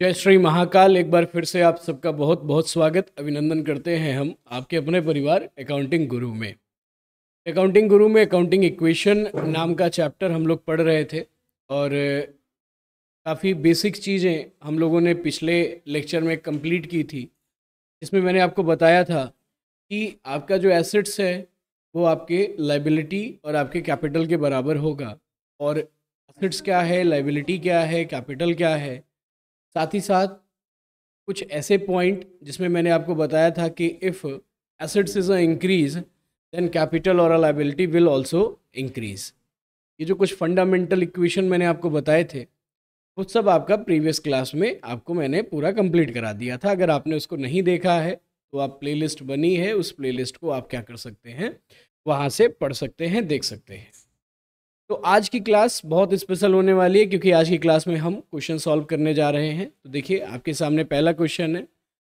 जय श्री महाकाल एक बार फिर से आप सबका बहुत बहुत स्वागत अभिनंदन करते हैं हम आपके अपने परिवार अकाउंटिंग गुरु में अकाउंटिंग गुरु में अकाउंटिंग इक्वेशन नाम का चैप्टर हम लोग पढ़ रहे थे और काफ़ी बेसिक चीज़ें हम लोगों ने पिछले लेक्चर में कंप्लीट की थी इसमें मैंने आपको बताया था कि आपका जो एसेट्स है वो आपके लाइबिलिटी और आपके कैपिटल के बराबर होगा और एसेट्स क्या है लाइबिलिटी क्या है कैपिटल क्या है साथ ही साथ कुछ ऐसे पॉइंट जिसमें मैंने आपको बताया था कि if assets is a increase then capital और लाइबिलिटी विल ऑल्सो इंक्रीज ये जो कुछ फंडामेंटल इक्वेशन मैंने आपको बताए थे वो सब आपका प्रीवियस क्लास में आपको मैंने पूरा कंप्लीट करा दिया था अगर आपने उसको नहीं देखा है तो आप प्लेलिस्ट बनी है उस प्लेलिस्ट को आप क्या कर सकते हैं वहाँ से पढ़ सकते हैं देख सकते हैं तो आज की क्लास बहुत स्पेशल होने वाली है क्योंकि आज की क्लास में हम क्वेश्चन सॉल्व करने जा रहे हैं तो देखिए आपके सामने पहला क्वेश्चन है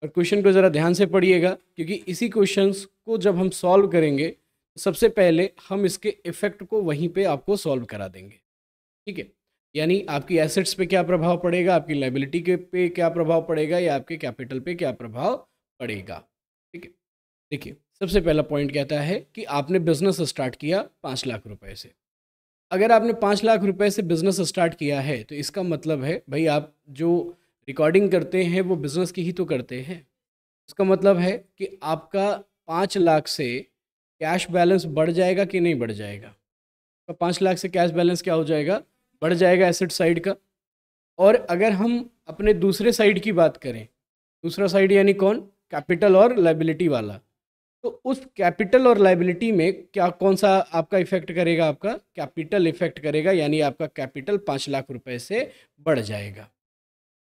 और क्वेश्चन को ज़रा ध्यान से पढ़िएगा क्योंकि इसी क्वेश्चन को जब हम सॉल्व करेंगे तो सबसे पहले हम इसके इफेक्ट को वहीं पे आपको सॉल्व करा देंगे ठीक है यानी आपकी एसेट्स पे क्या प्रभाव पड़ेगा आपकी लाइबिलिटी के पे क्या प्रभाव पड़ेगा या आपके कैपिटल पे क्या प्रभाव पड़ेगा ठीक है देखिए सबसे पहला पॉइंट कहता है कि आपने बिजनेस स्टार्ट किया पाँच लाख रुपए से अगर आपने पाँच लाख रुपए से बिज़नेस स्टार्ट किया है तो इसका मतलब है भाई आप जो रिकॉर्डिंग करते हैं वो बिज़नेस की ही तो करते हैं इसका मतलब है कि आपका पाँच लाख से कैश बैलेंस बढ़ जाएगा कि नहीं बढ़ जाएगा तो पाँच लाख से कैश बैलेंस क्या हो जाएगा बढ़ जाएगा एसेट साइड का और अगर हम अपने दूसरे साइड की बात करें दूसरा साइड यानी कौन कैपिटल और लाइबिलिटी वाला तो उस कैपिटल और लाइबिलिटी में क्या कौन सा आपका इफेक्ट करेगा आपका कैपिटल इफेक्ट करेगा यानी आपका कैपिटल पाँच लाख रुपए से बढ़ जाएगा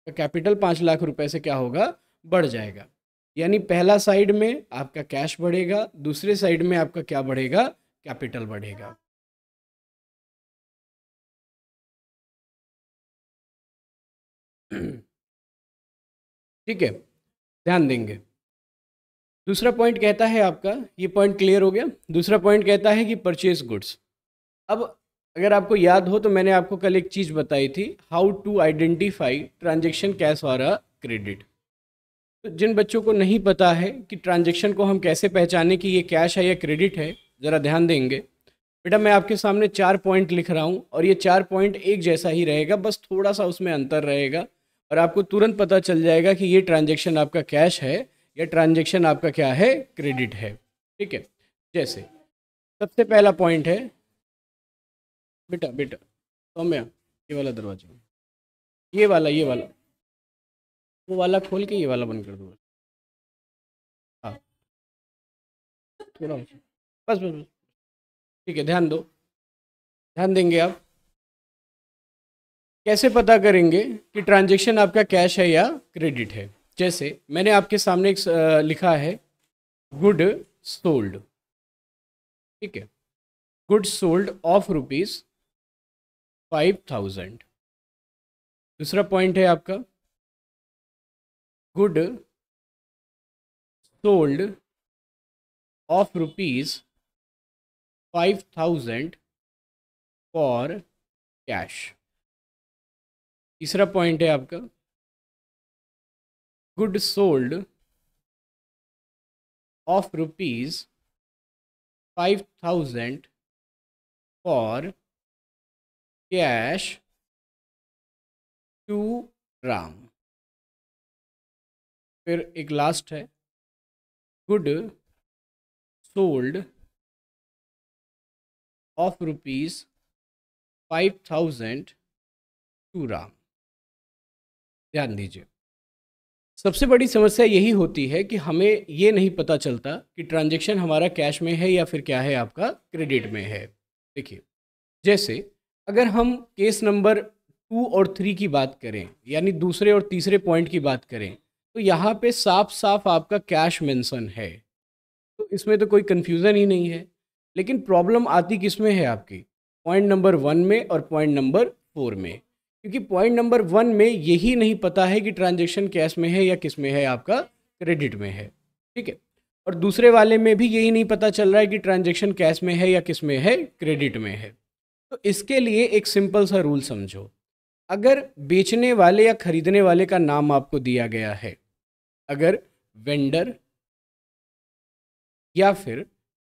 तो कैपिटल पाँच लाख रुपए से क्या होगा बढ़ जाएगा यानी पहला साइड में आपका कैश बढ़ेगा दूसरे साइड में आपका क्या बढ़ेगा कैपिटल बढ़ेगा ठीक है ध्यान देंगे दूसरा पॉइंट कहता है आपका ये पॉइंट क्लियर हो गया दूसरा पॉइंट कहता है कि परचेज गुड्स अब अगर आपको याद हो तो मैंने आपको कल एक चीज़ बताई थी how to identify transaction cash और क्रेडिट तो जिन बच्चों को नहीं पता है कि ट्रांजेक्शन को हम कैसे पहचाने कि ये कैश है या क्रेडिट है ज़रा ध्यान देंगे बेटा मैं आपके सामने चार पॉइंट लिख रहा हूँ और ये चार पॉइंट एक जैसा ही रहेगा बस थोड़ा सा उसमें अंतर रहेगा और आपको तुरंत पता चल जाएगा कि ये ट्रांजेक्शन आपका कैश है यह ट्रांजेक्शन आपका क्या है क्रेडिट है ठीक है जैसे सबसे पहला पॉइंट है बेटा बेटा सौम्या ये वाला दरवाजा ये वाला ये वाला वो वाला खोल के ये वाला बंद कर दो हाँ बस बस बस ठीक है ध्यान दो ध्यान देंगे आप कैसे पता करेंगे कि ट्रांजेक्शन आपका कैश है या क्रेडिट है जैसे मैंने आपके सामने एक लिखा है गुड सोल्ड ठीक है good sold of rupees five thousand दूसरा पॉइंट है आपका good sold of rupees five thousand for cash तीसरा पॉइंट है आपका good sold of rupees five thousand for cash to Ram फिर एक लास्ट है good sold of rupees five thousand to Ram ध्यान दीजिए सबसे बड़ी समस्या यही होती है कि हमें ये नहीं पता चलता कि ट्रांजेक्शन हमारा कैश में है या फिर क्या है आपका क्रेडिट में है देखिए जैसे अगर हम केस नंबर टू और थ्री की बात करें यानी दूसरे और तीसरे पॉइंट की बात करें तो यहाँ पे साफ साफ आपका कैश मेंशन है तो इसमें तो कोई कन्फ्यूज़न ही नहीं है लेकिन प्रॉब्लम आती किस में है आपकी पॉइंट नंबर वन में और पॉइंट नंबर फोर में क्योंकि पॉइंट नंबर वन में यही नहीं पता है कि ट्रांजेक्शन कैश में है या किस में है आपका क्रेडिट में है ठीक है और दूसरे वाले में भी यही नहीं पता चल रहा है कि ट्रांजेक्शन कैश में है या किस में है क्रेडिट में है तो इसके लिए एक सिंपल सा रूल समझो अगर बेचने वाले या खरीदने वाले का नाम आपको दिया गया है अगर वेंडर या फिर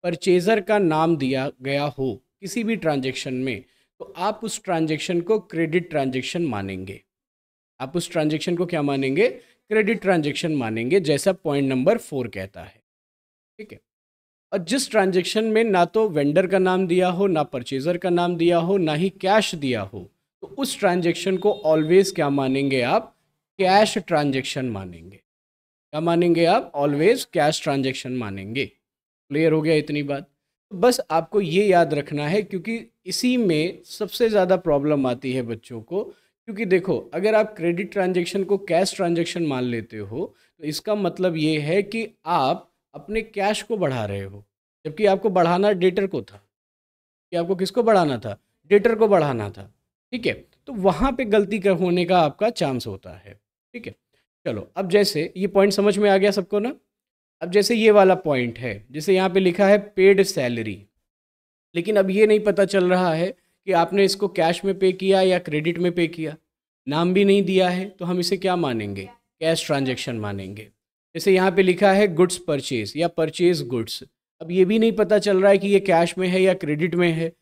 परचेजर का नाम दिया गया हो किसी भी ट्रांजेक्शन में तो आप उस ट्रांजेक्शन को क्रेडिट ट्रांजेक्शन मानेंगे आप उस ट्रांजेक्शन को क्या मानेंगे क्रेडिट ट्रांजेक्शन मानेंगे जैसा पॉइंट नंबर फोर कहता है ठीक है और जिस ट्रांजेक्शन में ना तो वेंडर का नाम दिया हो ना परचेजर का नाम दिया हो ना ही कैश दिया हो तो उस ट्रांजेक्शन को ऑलवेज क्या मानेंगे आप कैश ट्रांजेक्शन मानेंगे क्या मानेंगे आप ऑलवेज कैश ट्रांजेक्शन मानेंगे क्लियर हो गया इतनी बात बस आपको ये याद रखना है क्योंकि इसी में सबसे ज़्यादा प्रॉब्लम आती है बच्चों को क्योंकि देखो अगर आप क्रेडिट ट्रांजेक्शन को कैश ट्रांजेक्शन मान लेते हो तो इसका मतलब ये है कि आप अपने कैश को बढ़ा रहे हो जबकि आपको बढ़ाना डेटर को था कि आपको किसको बढ़ाना था डेटर को बढ़ाना था ठीक है तो वहाँ पे गलती कर होने का आपका चांस होता है ठीक है चलो अब जैसे ये पॉइंट समझ में आ गया सबको ना अब जैसे ये वाला पॉइंट है जैसे यहाँ पे लिखा है पेड सैलरी लेकिन अब ये नहीं पता चल रहा है कि आपने इसको कैश में पे किया या क्रेडिट में पे किया नाम भी नहीं दिया है तो हम इसे क्या मानेंगे कैश ट्रांजेक्शन मानेंगे जैसे यहाँ पे लिखा है गुड्स परचेज या परचेज गुड्स अब ये भी नहीं पता चल रहा है कि ये कैश में है या क्रेडिट में है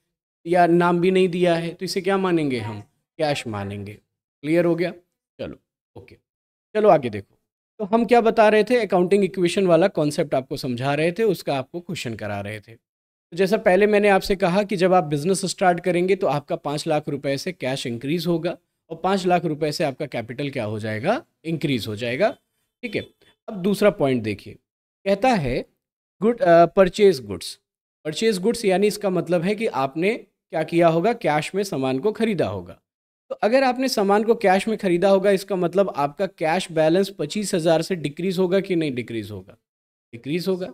या नाम भी नहीं दिया है तो इसे क्या मानेंगे हम कैश मानेंगे क्लियर हो गया चलो ओके चलो आगे देखो तो हम क्या बता रहे थे अकाउंटिंग इक्वेशन वाला कॉन्सेप्ट आपको समझा रहे थे उसका आपको क्वेश्चन करा रहे थे तो जैसा पहले मैंने आपसे कहा कि जब आप बिज़नेस स्टार्ट करेंगे तो आपका पाँच लाख रुपए से कैश इंक्रीज होगा और पाँच लाख रुपए से आपका कैपिटल क्या हो जाएगा इंक्रीज हो जाएगा ठीक है अब दूसरा पॉइंट देखिए कहता है good purchase goods purchase goods यानी इसका मतलब है कि आपने क्या किया होगा कैश में सामान को खरीदा होगा तो अगर आपने सामान को कैश में खरीदा होगा इसका मतलब आपका कैश बैलेंस पच्चीस हज़ार से डिक्रीज़ होगा कि नहीं डिक्रीज़ होगा डिक्रीज़ होगा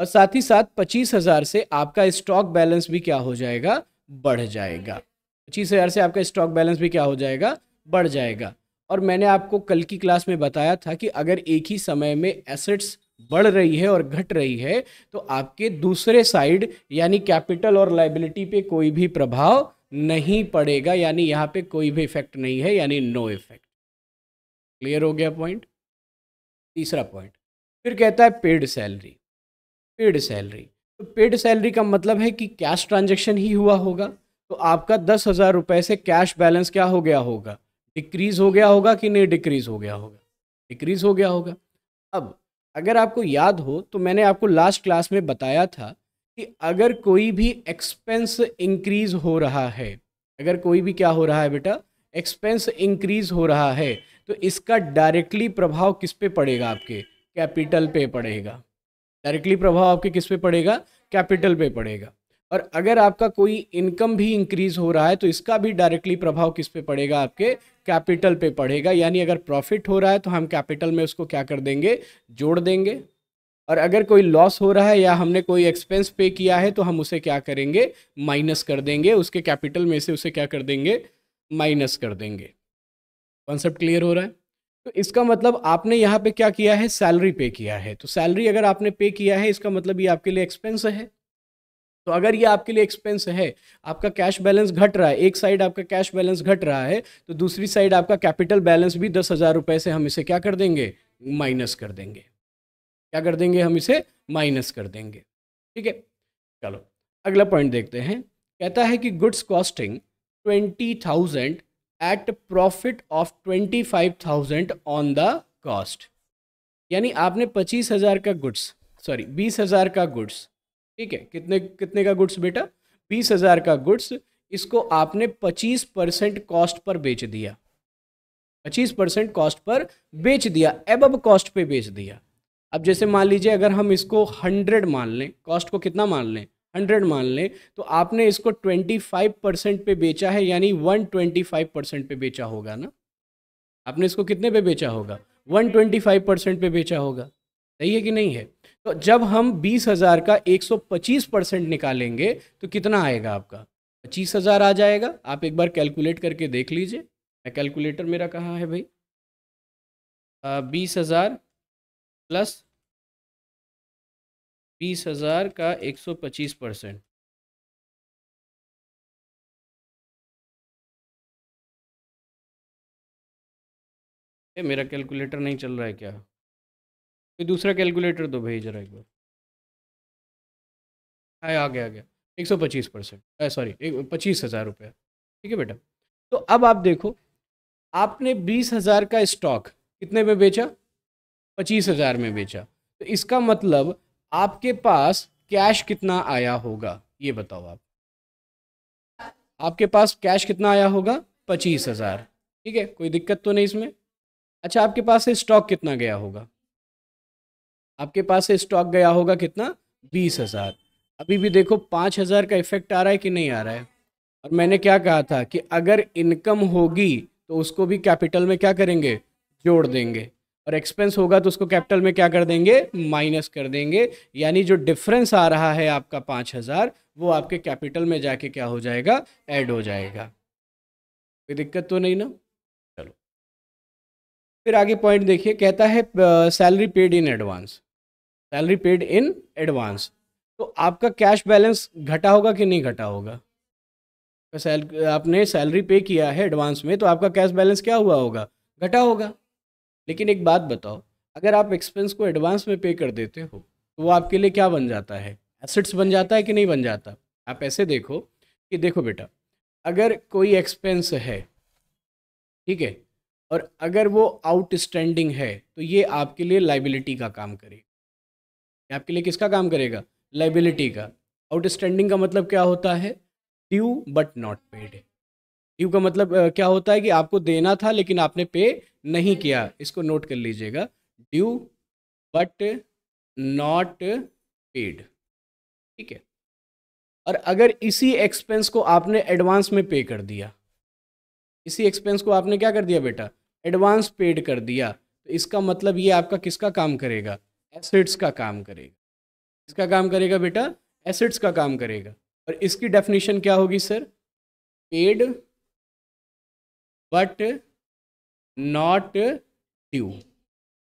और साथ ही साथ पच्चीस हज़ार से आपका स्टॉक बैलेंस भी क्या हो जाएगा बढ़ जाएगा पच्चीस हज़ार से आपका स्टॉक बैलेंस भी क्या हो जाएगा बढ़ जाएगा और मैंने आपको कल की क्लास में बताया था कि अगर एक ही समय में एसेट्स बढ़ रही है और घट रही है तो आपके दूसरे साइड यानी कैपिटल और लाइबिलिटी पे कोई भी प्रभाव नहीं पड़ेगा यानी यहाँ पे कोई भी इफेक्ट नहीं है यानी नो इफेक्ट क्लियर हो गया पॉइंट तीसरा पॉइंट फिर कहता है पेड सैलरी पेड सैलरी तो पेड सैलरी का मतलब है कि कैश ट्रांजेक्शन ही हुआ होगा तो आपका दस हज़ार रुपये से कैश बैलेंस क्या हो गया होगा डिक्रीज़ हो गया होगा कि नहीं डिक्रीज़ हो गया होगा डिक्रीज़ हो गया होगा अब अगर आपको याद हो तो मैंने आपको लास्ट क्लास में बताया था कि अगर कोई भी एक्सपेंस इंक्रीज हो रहा है अगर कोई भी क्या हो रहा है बेटा एक्सपेंस इंक्रीज हो रहा है तो इसका डायरेक्टली प्रभाव किस पे पड़ेगा आपके कैपिटल पे पड़ेगा डायरेक्टली प्रभाव आपके किस पे पड़ेगा कैपिटल पे पड़ेगा और अगर आपका कोई इनकम भी इंक्रीज हो रहा है तो इसका भी डायरेक्टली प्रभाव किस पे पड़ेगा आपके कैपिटल पे पड़ेगा यानी अगर प्रॉफिट हो रहा है तो हम कैपिटल में उसको क्या कर देंगे जोड़ देंगे और अगर कोई लॉस हो रहा है या हमने कोई एक्सपेंस पे किया है तो हम उसे क्या करेंगे माइनस कर देंगे उसके कैपिटल में से उसे क्या कर देंगे माइनस कर देंगे कॉन्सेप्ट क्लियर हो रहा है तो इसका मतलब आपने यहाँ पे क्या किया है सैलरी पे किया है तो सैलरी अगर आपने पे किया है इसका मतलब ये आपके लिए एक्सपेंस है तो अगर ये आपके लिए एक्सपेंस है आपका कैश बैलेंस घट रहा है एक साइड आपका कैश बैलेंस घट रहा है तो दूसरी साइड आपका कैपिटल बैलेंस भी दस हज़ार रुपये से हम इसे क्या कर देंगे माइनस कर देंगे क्या कर देंगे हम इसे माइनस कर देंगे ठीक है चलो अगला पॉइंट देखते हैं कहता है कि goods costing twenty thousand at profit of twenty five thousand on the cost यानी आपने पच्चीस हज़ार का गुड्स सॉरी बीस हज़ार का गुड्स ठीक है कितने कितने का गुड्स बेटा बीस हज़ार का गुड्स इसको आपने पच्चीस परसेंट कॉस्ट पर बेच दिया पच्चीस परसेंट कॉस्ट पर बेच दिया एबब कॉस्ट पे बेच दिया अब जैसे मान लीजिए अगर हम इसको हंड्रेड मान लें कॉस्ट को कितना मान लें हंड्रेड मान लें तो आपने इसको ट्वेंटी फाइव परसेंट पे बेचा है यानी वन ट्वेंटी फाइव परसेंट पे बेचा होगा ना आपने इसको कितने पे बेचा होगा वन ट्वेंटी फाइव परसेंट पे बेचा होगा सही है कि नहीं है तो जब हम बीस हज़ार का एक सौ पच्चीस परसेंट निकालेंगे तो कितना आएगा आपका पच्चीस हज़ार आ जाएगा आप एक बार कैलकुलेट करके देख लीजिए कैलकुलेटर मेरा कहाँ है भाई बीस हज़ार प्लस बीस हज़ार का एक सौ पच्चीस परसेंट मेरा कैलकुलेटर नहीं चल रहा है क्या कोई दूसरा कैलकुलेटर दो तो भाई जरा एक बार हाँ आ गया आ गया एक सौ पच्चीस परसेंट सॉरी पच्चीस हज़ार रुपया ठीक है बेटा तो अब आप देखो आपने बीस हज़ार का स्टॉक कितने में बेचा पच्चीस हज़ार में बेचा तो इसका मतलब आपके पास कैश कितना आया होगा ये बताओ आप आपके पास कैश कितना आया होगा पच्चीस हज़ार ठीक है कोई दिक्कत तो नहीं इसमें अच्छा आपके पास से स्टॉक कितना गया होगा आपके पास से स्टॉक गया होगा कितना बीस हज़ार अभी भी देखो पाँच हज़ार का इफेक्ट आ रहा है कि नहीं आ रहा है और मैंने क्या कहा था कि अगर इनकम होगी तो उसको भी कैपिटल में क्या करेंगे जोड़ देंगे और एक्सपेंस होगा तो उसको कैपिटल में क्या कर देंगे माइनस कर देंगे यानी जो डिफरेंस आ रहा है आपका पाँच हज़ार वो आपके कैपिटल में जाके क्या हो जाएगा ऐड हो जाएगा कोई दिक्कत तो नहीं ना चलो फिर आगे पॉइंट देखिए कहता है salary paid in advance salary paid in advance तो आपका कैश बैलेंस घटा होगा कि नहीं घटा होगा सैल आपने सैलरी पे किया है एडवांस में तो आपका कैश बैलेंस क्या हुआ होगा घटा होगा लेकिन एक बात बताओ अगर आप एक्सपेंस को एडवांस में पे कर देते हो तो वो आपके लिए क्या बन जाता है एसेट्स बन जाता है कि नहीं बन जाता आप ऐसे देखो कि देखो बेटा अगर कोई एक्सपेंस है ठीक है और अगर वो आउटस्टैंडिंग है तो ये आपके लिए लाइबिलिटी का काम करेगा आपके लिए किसका काम करेगा लाइबिलिटी का आउटस्टैंडिंग का मतलब क्या होता है due but not paid due का मतलब क्या होता है कि आपको देना था लेकिन आपने पे नहीं किया इसको नोट कर लीजिएगा ड्यू बट नॉट पेड ठीक है और अगर इसी एक्सपेंस को आपने एडवांस में पे कर दिया इसी एक्सपेंस को आपने क्या कर दिया बेटा एडवांस पेड कर दिया तो इसका मतलब ये आपका किसका काम करेगा एसेट्स का काम करेगा इसका काम करेगा बेटा एसेट्स का काम करेगा और इसकी डेफिनेशन क्या होगी sir paid but not due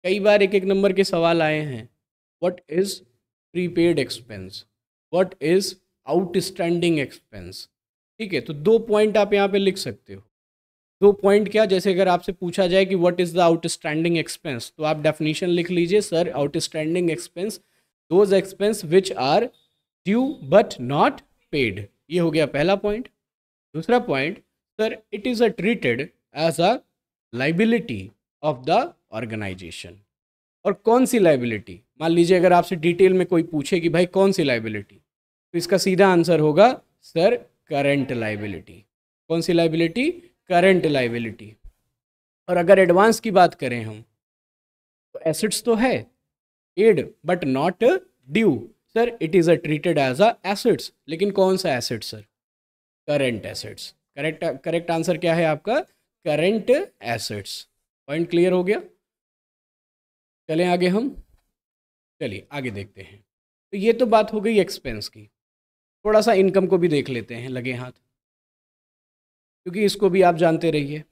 कई बार एक एक नंबर के सवाल आए हैं what is prepaid expense what is outstanding expense ठीक है तो दो पॉइंट आप यहाँ पे लिख सकते हो दो पॉइंट क्या जैसे अगर आपसे पूछा जाए कि what is the outstanding expense तो आप डेफिनेशन लिख लीजिए sir outstanding expense those expense which are due but not paid ये हो गया पहला पॉइंट दूसरा point sir it is a treated as a liability of the organisation और कौन सी लाइबिलिटी मान लीजिए अगर आपसे डिटेल में कोई पूछे कि भाई कौन सी लाइबिलिटी तो इसका सीधा आंसर होगा सर करंट लाइबिलिटी कौन सी लाइबिलिटी करंट लाइबिलिटी और अगर एडवांस की बात करें हम तो एसेट्स तो है paid but not due sir it is a treated as a assets लेकिन कौन सा asset sir current assets correct correct answer क्या है आपका करंट एसेट्स पॉइंट क्लियर हो गया चलें आगे हम चलिए आगे देखते हैं तो ये तो बात हो गई एक्सपेंस की थोड़ा सा इनकम को भी देख लेते हैं लगे हाथ क्योंकि इसको भी आप जानते रहिए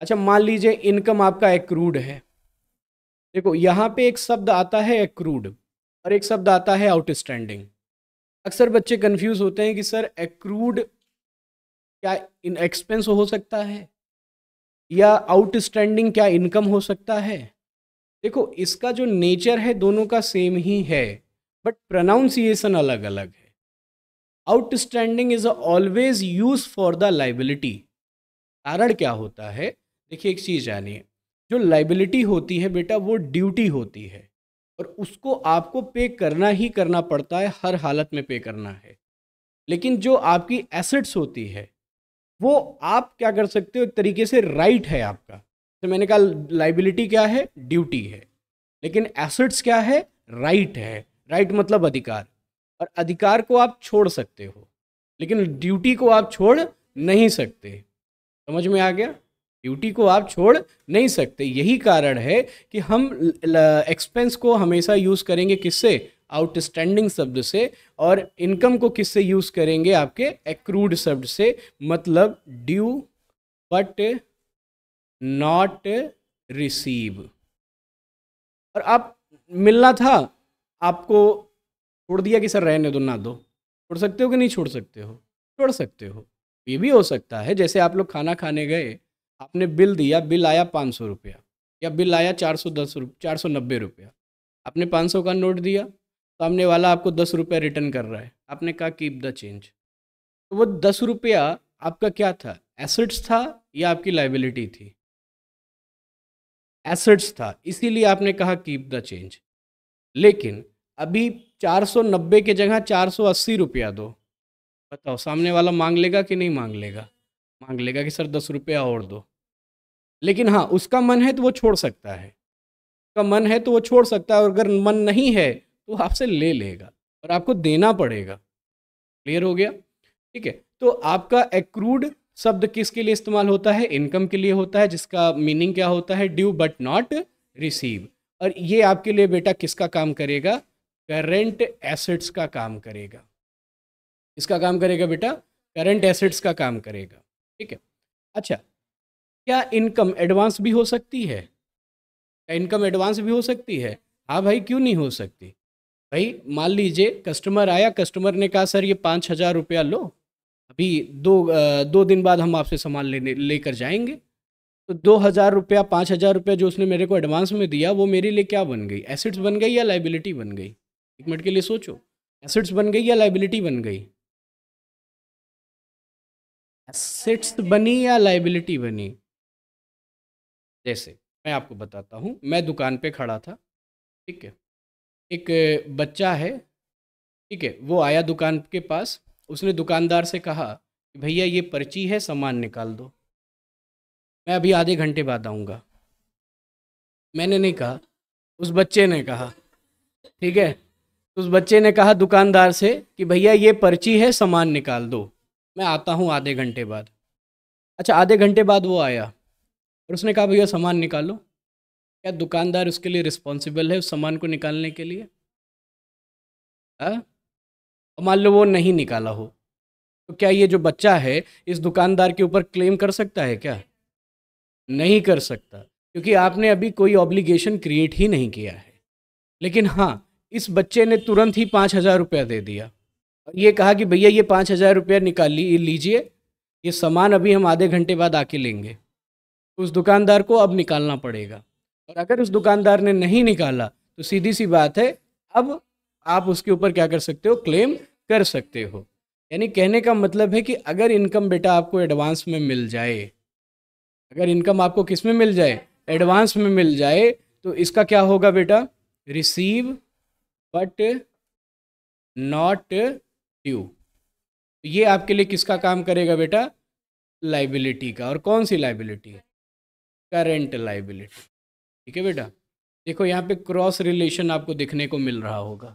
अच्छा मान लीजिए इनकम आपका एक्रूड है देखो यहाँ पे एक शब्द आता है एक्रूड और एक शब्द आता है आउटस्टैंडिंग अक्सर बच्चे कंफ्यूज होते हैं कि सर एक्रूड क्या इन एक्सपेंस हो सकता है या आउटस्टैंडिंग क्या इनकम हो सकता है देखो इसका जो नेचर है दोनों का सेम ही है बट प्रनाउंसिएशन अलग अलग है outstanding is always use for the liability कारण क्या होता है देखिए एक चीज़ जानिए जो लाइबिलिटी होती है बेटा वो ड्यूटी होती है और उसको आपको पे करना ही करना पड़ता है हर हालत में पे करना है लेकिन जो आपकी एसेट्स होती है वो आप क्या कर सकते हो एक तरीके से राइट है आपका तो मैंने कहा लाइबिलिटी क्या है ड्यूटी है लेकिन एसेट्स क्या है राइट है राइट मतलब अधिकार और अधिकार को आप छोड़ सकते हो लेकिन ड्यूटी को आप छोड़ नहीं सकते समझ में आ गया ड्यूटी को आप छोड़ नहीं सकते यही कारण है कि हम एक्सपेंस को हमेशा यूज़ करेंगे किससे आउटस्टैंडिंग शब्द से और इनकम को किससे यूज़ करेंगे आपके एक्रूड शब्द से मतलब ड्यू बट नॉट रिसीव और आप मिलना था आपको छोड़ दिया कि सर रहने दो ना दो छोड़ सकते हो कि नहीं छोड़ सकते हो छोड़ सकते हो ये भी हो सकता है जैसे आप लोग खाना खाने गए आपने बिल दिया बिल आया पाँच सौ रुपया या बिल आया चार सौ दस रुप चार सौ नब्बे रुपया आपने पाँच सौ का नोट दिया सामने तो वाला आपको दस रुपया रिटर्न कर रहा है आपने कहा कीप द चेंज तो वो दस रुपया आपका क्या था एसेट्स था या आपकी लाइबिलिटी थी एसेट्स था इसीलिए आपने कहा कीप द चेंज लेकिन अभी 490 के जगह 480 रुपया दो बताओ सामने वाला मांग लेगा कि नहीं मांग लेगा मांग लेगा कि सर दस रुपया और दो लेकिन हाँ उसका मन है तो वो छोड़ सकता है उसका मन है तो वो छोड़ सकता है और अगर मन नहीं है तो आपसे ले लेगा और आपको देना पड़ेगा क्लियर हो गया ठीक है तो आपका एक्रूड शब्द किसके लिए इस्तेमाल होता है इनकम के लिए होता है जिसका मीनिंग क्या होता है ड्यू बट नॉट रिसीव और ये आपके लिए बेटा किसका काम करेगा करेंट एसेट्स का काम करेगा इसका काम करेगा बेटा करेंट एसेट्स का काम करेगा ठीक है अच्छा क्या इनकम एडवांस भी हो सकती है क्या इनकम एडवांस भी हो सकती है हाँ भाई क्यों नहीं हो सकती भाई मान लीजिए कस्टमर आया कस्टमर ने कहा सर ये पाँच हज़ार रुपया लो अभी दो दो दिन बाद हम आपसे सामान लेने लेकर जाएंगे तो दो हज़ार रुपया पाँच हज़ार रुपया जो उसने मेरे को एडवांस में दिया वो मेरे लिए क्या बन गई एसेट्स बन गई या लाइबिलिटी बन गई एक मिनट के लिए सोचो एसेट्स बन गई या लाइबिलिटी बन गई एसेट्स बनी या लाइबिलिटी बनी जैसे मैं आपको बताता हूँ मैं दुकान पे खड़ा था ठीक है एक बच्चा है ठीक है वो आया दुकान के पास उसने दुकानदार से कहा कि भैया ये पर्ची है सामान निकाल दो मैं अभी आधे घंटे बाद आऊँगा मैंने नहीं कहा उस बच्चे ने कहा ठीक है उस बच्चे ने कहा दुकानदार से कि भैया ये पर्ची है सामान निकाल दो मैं आता हूँ आधे घंटे बाद अच्छा आधे घंटे बाद वो आया और उसने कहा भैया सामान निकालो क्या दुकानदार उसके लिए रिस्पॉन्सिबल है उस सामान को निकालने के लिए मान लो वो नहीं निकाला हो तो क्या ये जो बच्चा है इस दुकानदार के ऊपर क्लेम कर सकता है क्या नहीं कर सकता क्योंकि आपने अभी कोई ऑब्लिगेशन क्रिएट ही नहीं किया है लेकिन हाँ इस बच्चे ने तुरंत ही पाँच हज़ार रुपया दे दिया और ये कहा कि भैया ये पाँच हज़ार रुपया निकाल ली लीजिए ये सामान अभी हम आधे घंटे बाद आके लेंगे उस दुकानदार को अब निकालना पड़ेगा और अगर उस दुकानदार ने नहीं निकाला तो सीधी सी बात है अब आप उसके ऊपर क्या कर सकते हो क्लेम कर सकते हो यानी कहने का मतलब है कि अगर इनकम बेटा आपको एडवांस में मिल जाए अगर इनकम आपको किस में मिल जाए एडवांस में मिल जाए तो इसका क्या होगा बेटा रिसीव बट नॉट ड्यू ये आपके लिए किसका काम करेगा बेटा लाइबिलिटी का और कौन सी लाइबिलिटी करेंट लाइबिलिटी ठीक है बेटा देखो यहाँ पे क्रॉस रिलेशन आपको देखने को मिल रहा होगा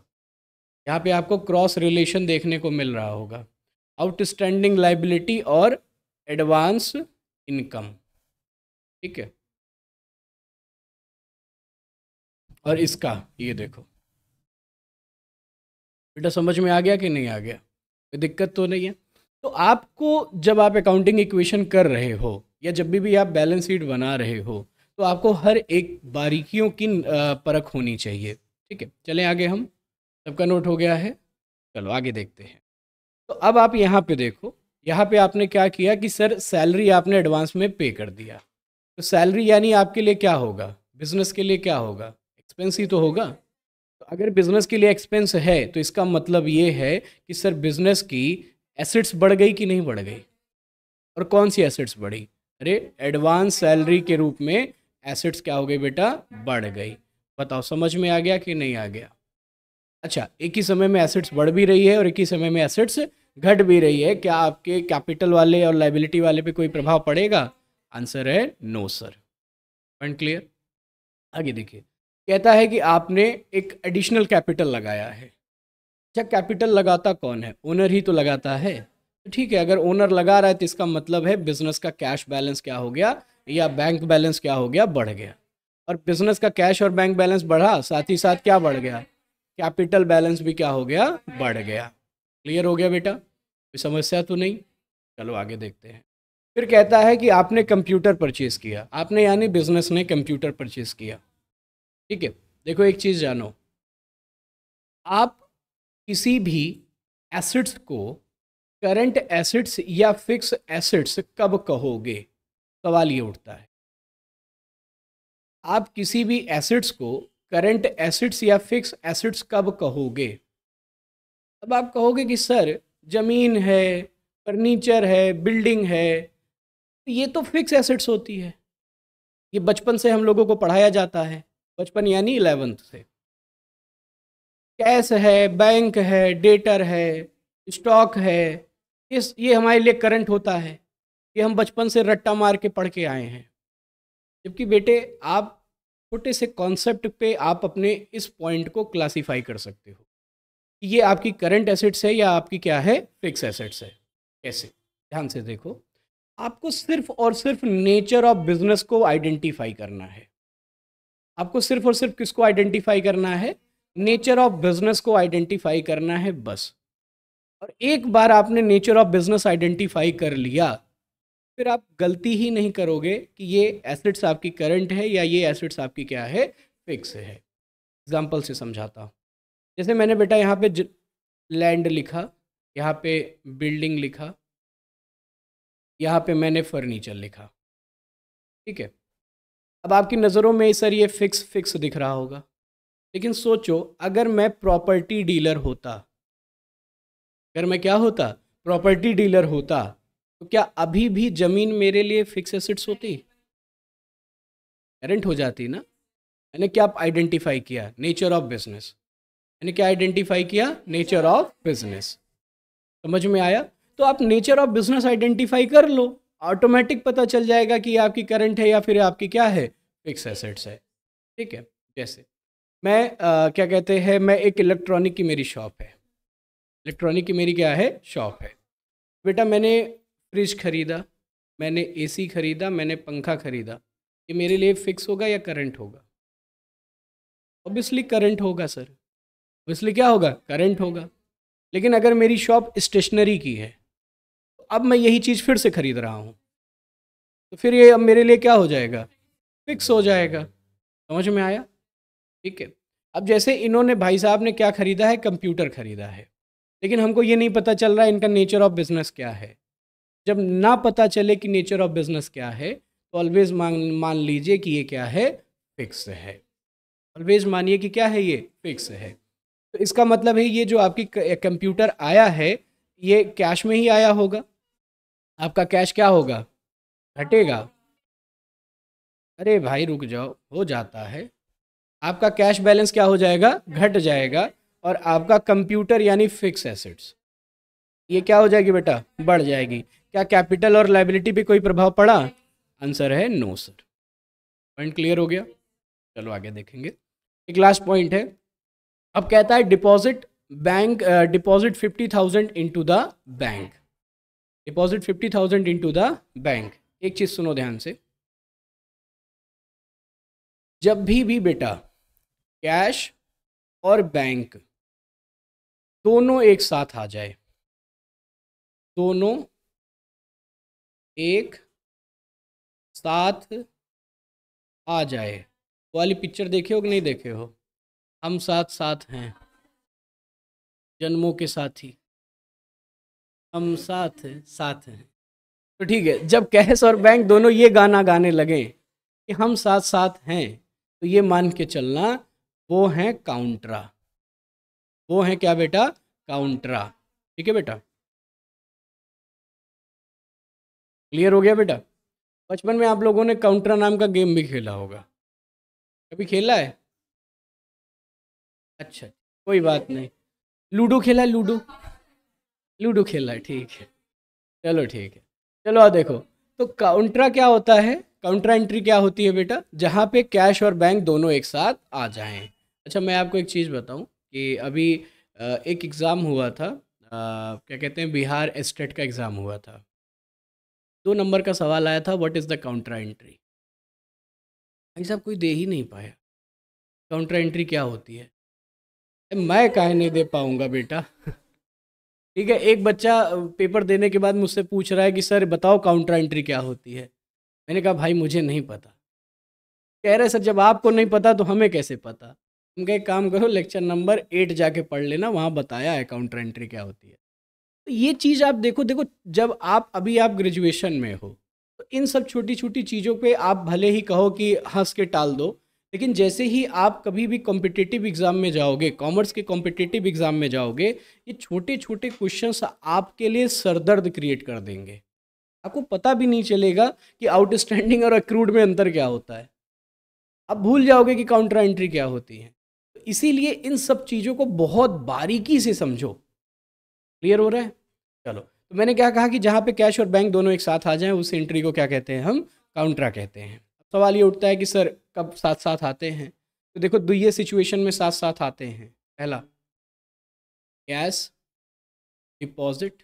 यहाँ पे आपको क्रॉस रिलेशन देखने को मिल रहा होगा आउटस्टैंडिंग लाइबिलिटी और एडवांस इनकम ठीक है और इसका ये देखो बेटा समझ में आ गया कि नहीं आ गया कोई दिक्कत तो नहीं है तो आपको जब आप अकाउंटिंग इक्वेशन कर रहे हो या जब भी भी आप बैलेंस शीट बना रहे हो तो आपको हर एक बारीकियों की परख होनी चाहिए ठीक है चलें आगे हम सबका नोट हो गया है चलो आगे देखते हैं तो अब आप यहाँ पे देखो यहाँ पे आपने क्या किया कि सर सैलरी आपने एडवांस में पे कर दिया तो सैलरी यानी आपके लिए क्या होगा बिजनेस के लिए क्या होगा एक्सपेंस ही तो होगा तो अगर बिजनेस के लिए एक्सपेंस है तो इसका मतलब ये है कि सर बिजनेस की एसेट्स बढ़ गई कि नहीं बढ़ गई और कौन सी एसेट्स बढ़ी अरे एडवांस सैलरी के रूप में एसेट्स क्या हो गई बेटा बढ़ गई बताओ समझ में आ गया कि नहीं आ गया अच्छा एक ही समय में एसेट्स बढ़ भी रही है और एक ही समय में एसेट्स घट भी रही है क्या आपके कैपिटल वाले और लाइबिलिटी वाले पे कोई प्रभाव पड़ेगा आंसर है नो सर पॉइंट क्लियर आगे देखिए कहता है कि आपने एक एडिशनल कैपिटल लगाया है अच्छा कैपिटल लगाता कौन है ओनर ही तो लगाता है ठीक है अगर ओनर लगा रहा है तो इसका मतलब है बिजनेस का कैश बैलेंस क्या हो गया या बैंक बैलेंस क्या हो गया बढ़ गया और बिजनेस का कैश और बैंक बैलेंस बढ़ा साथ ही साथ क्या बढ़ गया कैपिटल बैलेंस भी क्या हो गया बढ़ गया क्लियर हो गया बेटा कोई समस्या तो नहीं चलो आगे देखते हैं फिर कहता है कि आपने कंप्यूटर परचेज़ किया आपने यानी बिजनेस ने कंप्यूटर परचेज़ किया ठीक है देखो एक चीज़ जानो आप किसी भी एसेट्स को करंट एसेट्स या फिक्स एसेट्स कब कहोगे सवाल ये उठता है आप किसी भी एसिड्स को करंट एसिड्स या फिक्स एसिड्स कब कहोगे अब आप कहोगे कि सर ज़मीन है फर्नीचर है बिल्डिंग है तो ये तो फिक्स एसिड्स होती है ये बचपन से हम लोगों को पढ़ाया जाता है बचपन यानी इलेवेंथ से कैश है बैंक है डेटर है स्टॉक है इस ये हमारे लिए करंट होता है कि हम बचपन से रट्टा मार के पढ़ के आए हैं जबकि बेटे आप छोटे से कॉन्सेप्ट पे आप अपने इस पॉइंट को क्लासिफाई कर सकते हो कि ये आपकी करंट एसेट्स है या आपकी क्या है फिक्स एसेट्स है कैसे ध्यान से देखो आपको सिर्फ और सिर्फ नेचर ऑफ बिजनेस को आइडेंटिफाई करना है आपको सिर्फ और सिर्फ किसको आइडेंटिफाई करना है नेचर ऑफ बिजनेस को आइडेंटिफाई करना है बस और एक बार आपने नेचर ऑफ बिजनेस आइडेंटिफाई कर लिया फिर आप गलती ही नहीं करोगे कि ये एसिड्स आपकी करंट है या ये एसिड्स आपकी क्या है फिक्स है एग्जाम्पल से समझाता हूँ जैसे मैंने बेटा यहाँ पे लैंड लिखा यहाँ पे बिल्डिंग लिखा यहाँ पे मैंने फर्नीचर लिखा ठीक है अब आपकी नज़रों में सर ये फिक्स फिक्स दिख रहा होगा लेकिन सोचो अगर मैं प्रॉपर्टी डीलर होता अगर मैं क्या होता प्रॉपर्टी डीलर होता तो क्या अभी भी जमीन मेरे लिए फिक्स एसिड्स होती पेरेंट हो जाती ना यानी क्या आप आइडेंटिफाई किया नेचर ऑफ बिजनेस यानी क्या आइडेंटिफाई किया नेचर ऑफ बिजनेस समझ में आया तो आप नेचर ऑफ बिजनेस आइडेंटिफाई कर लो ऑटोमेटिक पता चल जाएगा कि आपकी करंट है या फिर आपकी क्या है फिक्स एसेट्स है ठीक है जैसे मैं आ, क्या कहते हैं मैं एक इलेक्ट्रॉनिक की मेरी शॉप है इलेक्ट्रॉनिक की मेरी क्या है शॉप है बेटा मैंने फ्रिज ख़रीदा मैंने एसी ख़रीदा मैंने पंखा ख़रीदा ये मेरे लिए फ़िक्स होगा या करंट होगा ऑब्वियसली करंट होगा सर ऑब्वियसली क्या होगा करंट होगा लेकिन अगर मेरी शॉप स्टेशनरी की है तो अब मैं यही चीज़ फिर से ख़रीद रहा हूँ तो फिर ये अब मेरे लिए क्या हो जाएगा फिक्स हो जाएगा समझ में आया ठीक है अब जैसे इन्होंने भाई साहब ने क्या ख़रीदा है कंप्यूटर ख़रीदा है लेकिन हमको ये नहीं पता चल रहा है इनका नेचर ऑफ बिज़नेस क्या है जब ना पता चले कि नेचर ऑफ बिजनेस क्या है तो ऑलवेज मान मान लीजिए कि ये क्या है फिक्स है ऑलवेज मानिए कि क्या है ये फिक्स है तो इसका मतलब है ये जो आपकी कंप्यूटर आया है ये कैश में ही आया होगा आपका कैश क्या होगा घटेगा अरे भाई रुक जाओ हो जाता है आपका कैश बैलेंस क्या हो जाएगा घट जाएगा और आपका कंप्यूटर यानी फिक्स एसेट्स ये क्या हो जाएगी बेटा बढ़ जाएगी क्या कैपिटल और लाइबिलिटी पे कोई प्रभाव पड़ा आंसर है नो सर पॉइंट क्लियर हो गया चलो आगे देखेंगे एक लास्ट पॉइंट है अब कहता है deposit bank deposit fifty thousand into the bank deposit fifty thousand into the bank एक चीज़ सुनो ध्यान से जब भी भी बेटा कैश और बैंक दोनों एक साथ आ जाए दोनों एक साथ आ जाए तो वाली पिक्चर देखे हो कि नहीं देखे हो हम साथ साथ हैं जन्मों के साथ ही हम साथ साथ हैं तो ठीक है जब कैश और बैंक दोनों ये गाना गाने लगे कि हम साथ साथ हैं तो ये मान के चलना वो हैं काउंट्रा वो हैं क्या बेटा काउंट्रा ठीक है बेटा क्लियर हो गया बेटा बचपन में आप लोगों ने काउंटर नाम का गेम भी खेला होगा कभी खेला है अच्छा कोई बात नहीं लूडो खेला है लूडो लूडो खेला है ठीक है चलो ठीक है चलो आ देखो तो काउंटरा क्या होता है काउंटरा एंट्री क्या होती है बेटा जहाँ पे कैश और बैंक दोनों एक साथ आ जाएं अच्छा मैं आपको एक चीज़ बताऊं कि अभी एक एग्ज़ाम हुआ था क्या कहते हैं बिहार स्टेट का एग्ज़ाम हुआ था दो नंबर का सवाल आया था what is the counter entry भाई साहब कोई दे ही नहीं पाया काउंटर एंट्री क्या होती है मैं काहे नहीं दे पाऊँगा बेटा ठीक है एक बच्चा पेपर देने के बाद मुझसे पूछ रहा है कि सर बताओ काउंटर एंट्री क्या होती है मैंने कहा भाई मुझे नहीं पता कह रहे सर जब आपको नहीं पता तो हमें कैसे पता हम कहे काम करो लेक्चर नंबर एट जाके पढ़ लेना वहाँ बताया है काउंटर एंट्री क्या होती है ये चीज़ आप देखो देखो जब आप अभी आप ग्रेजुएशन में हो तो इन सब छोटी छोटी चीज़ों पे आप भले ही कहो कि हंस के टाल दो लेकिन जैसे ही आप कभी भी कॉम्पिटिटिव एग्ज़ाम में जाओगे कॉमर्स के कॉम्पिटिटिव एग्ज़ाम में जाओगे ये छोटे छोटे क्वेश्चंस आपके लिए सरदर्द क्रिएट कर देंगे आपको पता भी नहीं चलेगा कि आउटस्टैंडिंग और अक्रूड में अंतर क्या होता है आप भूल जाओगे कि काउंटर एंट्री क्या होती है इसीलिए इन सब चीज़ों को बहुत बारीकी से समझो क्लियर हो रहा है चलो तो मैंने क्या कहा कि जहाँ पे कैश और बैंक दोनों एक साथ आ जाएं उस एंट्री को क्या कहते हैं हम काउंट्रा कहते हैं सवाल ये उठता है कि सर कब साथ साथ आते हैं तो देखो दो ये सिचुएशन में साथ साथ आते हैं पहला cash deposit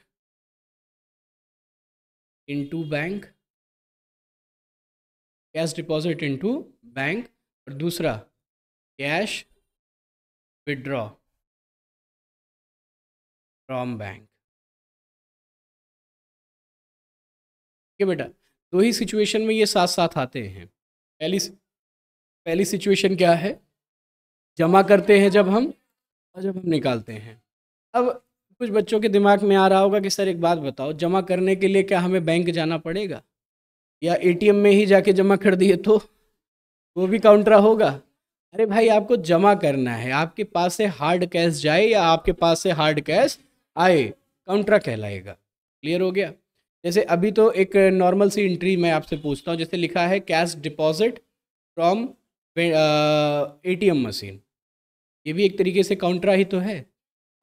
into bank cash deposit into bank और दूसरा कैश विड्रॉ फ्रॉम बैंक ठीक है बेटा दो ही सिचुएशन में ये साथ साथ आते हैं पहली पहली सिचुएशन क्या है जमा करते हैं जब हम और जब हम निकालते हैं अब कुछ बच्चों के दिमाग में आ रहा होगा कि सर एक बात बताओ जमा करने के लिए क्या हमें बैंक जाना पड़ेगा या एटीएम में ही जाके जमा कर दिए तो वो भी काउंटर होगा अरे भाई आपको जमा करना है आपके पास से हार्ड कैश जाए या आपके पास से हार्ड कैश आए काउंट्रा कहलाएगा क्लियर हो गया जैसे अभी तो एक नॉर्मल सी एंट्री मैं आपसे पूछता हूँ जैसे लिखा है cash deposit from ATM machine ये भी एक तरीके से काउंट्रा ही तो है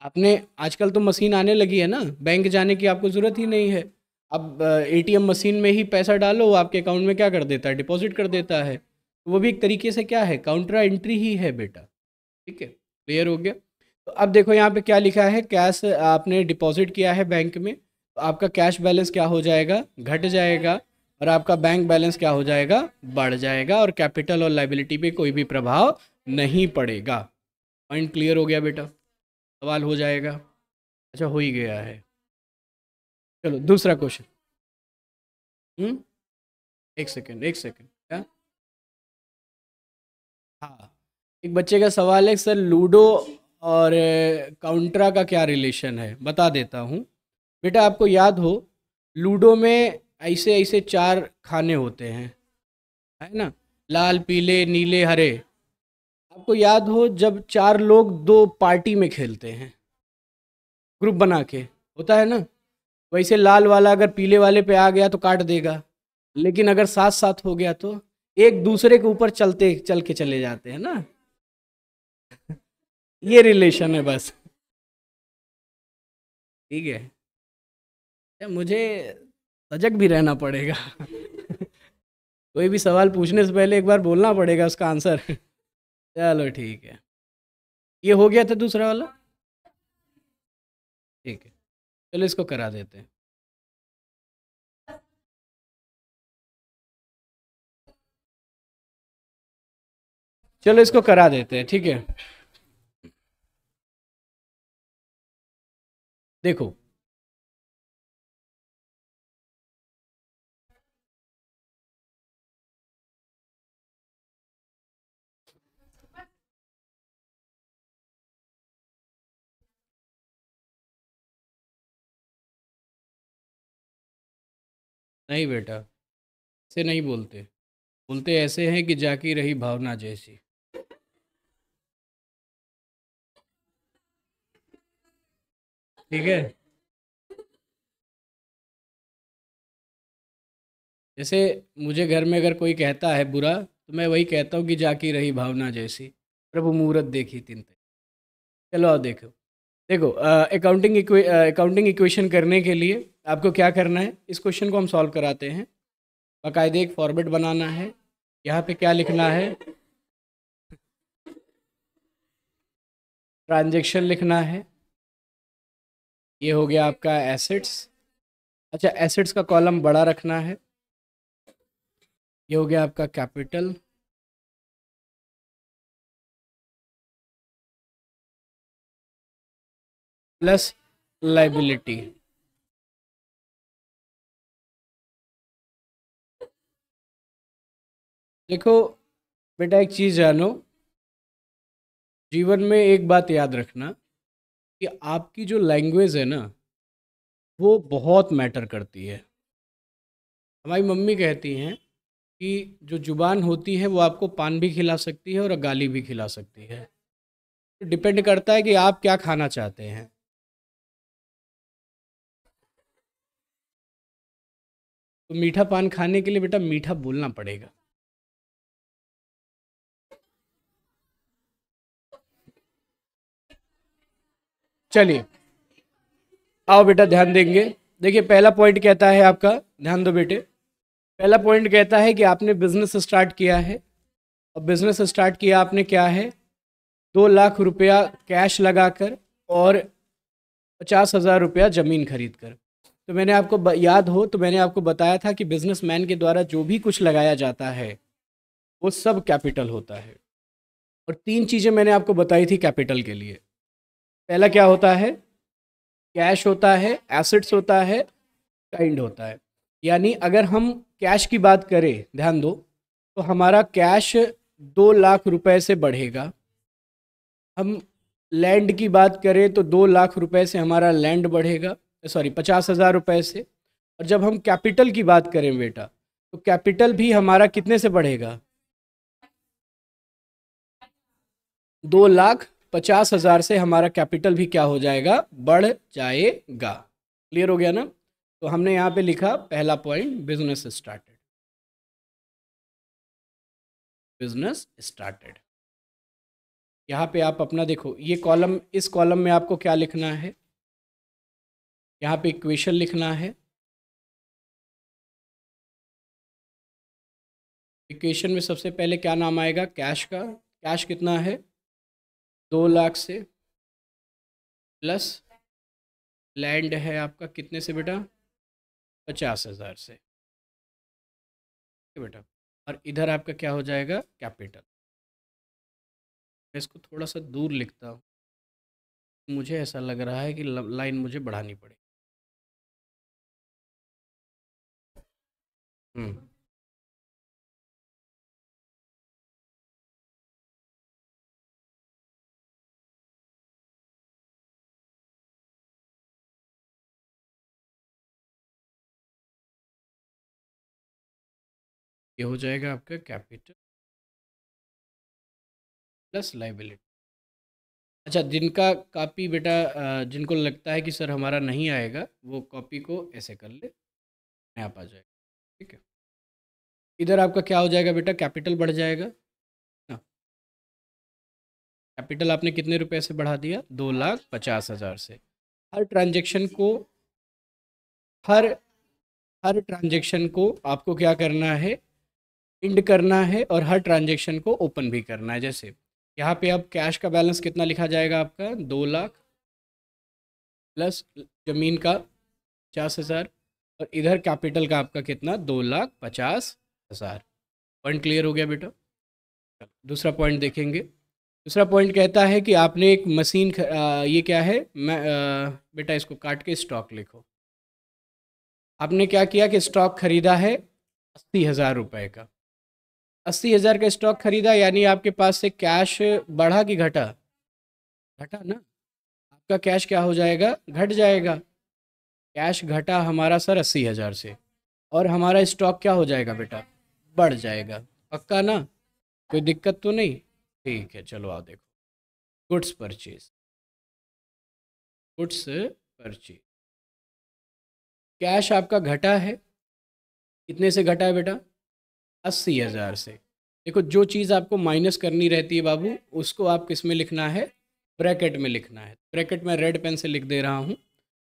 आपने आजकल तो मशीन आने लगी है ना बैंक जाने की आपको ज़रूरत ही नहीं है अब एटीएम uh, मशीन में ही पैसा डालो वो आपके अकाउंट में क्या कर देता है डिपॉजिट कर देता है तो वो भी एक तरीके से क्या है काउंट्रा एंट्री ही है बेटा ठीक है क्लियर हो गया तो अब देखो यहाँ पे क्या लिखा है कैश आपने डिपॉजिट किया है बैंक में तो आपका कैश बैलेंस क्या हो जाएगा घट जाएगा और आपका बैंक बैलेंस क्या हो जाएगा बढ़ जाएगा और कैपिटल और लाइबिलिटी पे कोई भी प्रभाव नहीं पड़ेगा पॉइंट क्लियर हो गया बेटा सवाल हो जाएगा अच्छा हो ही गया है चलो दूसरा क्वेश्चन हम्म? एक सेकेंड एक सेकेंड क्या हाँ एक बच्चे का सवाल है सर लूडो और काउंट्रा का क्या रिलेशन है बता देता हूँ बेटा आपको याद हो लूडो में ऐसे ऐसे चार खाने होते हैं है ना लाल पीले नीले हरे आपको याद हो जब चार लोग दो पार्टी में खेलते हैं ग्रुप बना के होता है ना वैसे लाल वाला अगर पीले वाले पे आ गया तो काट देगा लेकिन अगर साथ साथ हो गया तो एक दूसरे के ऊपर चलते चल के चले जाते हैं ना ये रिलेशन है बस ठीक है मुझे सजग भी रहना पड़ेगा कोई भी सवाल पूछने से पहले एक बार बोलना पड़ेगा उसका आंसर चलो ठीक है ये हो गया था दूसरा वाला ठीक है चलो इसको करा देते हैं चलो इसको करा देते हैं ठीक है देखो नहीं बेटा से नहीं बोलते बोलते ऐसे हैं कि जाकी रही भावना जैसी ठीक है जैसे मुझे घर में अगर कोई कहता है बुरा तो मैं वही कहता हूँ कि जाकी रही भावना जैसी प्रभु मुहूर्त देखी तीन तक चलो आओ देखो देखो अकाउंटिंग अकाउंटिंग इक्वेशन करने के लिए आपको क्या करना है इस क्वेश्चन को हम सॉल्व कराते हैं बाकायदे एक फॉर्मेट बनाना है यहाँ पे क्या लिखना है ट्रांजेक्शन लिखना है ये हो गया आपका एसेट्स अच्छा एसेट्स का कॉलम बड़ा रखना है ये हो गया आपका कैपिटल प्लस लाइबिलिटी देखो बेटा एक चीज़ जानो जीवन में एक बात याद रखना कि आपकी जो लैंग्वेज है ना वो बहुत मैटर करती है हमारी मम्मी कहती हैं कि जो जुबान होती है वो आपको पान भी खिला सकती है और गाली भी खिला सकती है तो डिपेंड करता है कि आप क्या खाना चाहते हैं तो मीठा पान खाने के लिए बेटा मीठा बोलना पड़ेगा चलिए आओ बेटा ध्यान देंगे देखिए पहला पॉइंट कहता है आपका ध्यान दो बेटे पहला पॉइंट कहता है कि आपने बिजनेस स्टार्ट किया है और बिजनेस स्टार्ट किया आपने क्या है दो लाख रुपया कैश लगाकर और पचास हज़ार रुपया ज़मीन खरीद कर तो मैंने आपको याद हो तो मैंने आपको बताया था कि बिजनेसमैन के द्वारा जो भी कुछ लगाया जाता है वो सब कैपिटल होता है और तीन चीज़ें मैंने आपको बताई थी कैपिटल के लिए पहला क्या होता है कैश होता है एसेट्स होता है काइंड होता है यानी अगर हम कैश की बात करें ध्यान दो तो हमारा कैश दो लाख रुपए से बढ़ेगा हम लैंड की बात करें तो दो लाख रुपए से हमारा लैंड बढ़ेगा सॉरी पचास हज़ार रुपये से और जब हम कैपिटल की बात करें बेटा तो कैपिटल भी हमारा कितने से बढ़ेगा दो लाख पचास हज़ार से हमारा कैपिटल भी क्या हो जाएगा बढ़ जाएगा क्लियर हो गया ना तो हमने यहाँ पे लिखा पहला point business started business started यहाँ पे आप अपना देखो ये कॉलम इस कॉलम में आपको क्या लिखना है यहाँ पे इक्वेशन लिखना है इक्वेशन में सबसे पहले क्या नाम आएगा कैश का कैश कितना है दो लाख से प्लस लैंड है आपका कितने से बेटा पचास हज़ार से बेटा और इधर आपका क्या हो जाएगा कैपिटल मैं इसको थोड़ा सा दूर लिखता हूँ मुझे ऐसा लग रहा है कि लाइन मुझे बढ़ानी पड़ेगी हम्म ये हो जाएगा आपका कैपिटल प्लस लाइबिलिटी अच्छा जिनका कापी बेटा जिनको लगता है कि सर हमारा नहीं आएगा वो कॉपी को ऐसे कर ले आप आ जाएगा ठीक है इधर आपका क्या हो जाएगा बेटा कैपिटल बढ़ जाएगा ना हाँ। कैपिटल आपने कितने रुपए से बढ़ा दिया दो लाख पचास हज़ार से हर ट्रांजेक्शन को हर हर ट्रांजेक्शन को आपको क्या करना है इंड करना है और हर ट्रांजेक्शन को ओपन भी करना है जैसे यहाँ पे अब कैश का बैलेंस कितना लिखा जाएगा आपका दो लाख प्लस जमीन का पचास हज़ार और इधर कैपिटल का आपका कितना दो लाख पचास हज़ार पॉइंट क्लियर हो गया बेटा दूसरा पॉइंट देखेंगे दूसरा पॉइंट कहता है कि आपने एक मशीन ये क्या है मैं आ, बेटा इसको काट के स्टॉक लिखो आपने क्या किया कि स्टॉक खरीदा है अस्सी हज़ार रुपये का अस्सी हज़ार का स्टॉक खरीदा यानी आपके पास से कैश बढ़ा कि घटा घटा ना आपका कैश क्या हो जाएगा घट जाएगा कैश घटा हमारा सर अस्सी हज़ार से और हमारा स्टॉक क्या हो जाएगा बेटा बढ़ जाएगा पक्का ना कोई दिक्कत तो नहीं ठीक है चलो आओ देखो goods purchase goods purchase cash आपका घटा है कितने से घटा है बेटा अस्सी हज़ार से देखो जो चीज़ आपको माइनस करनी रहती है बाबू उसको आप किस में लिखना है ब्रैकेट में लिखना है ब्रैकेट में रेड पेन से लिख दे रहा हूँ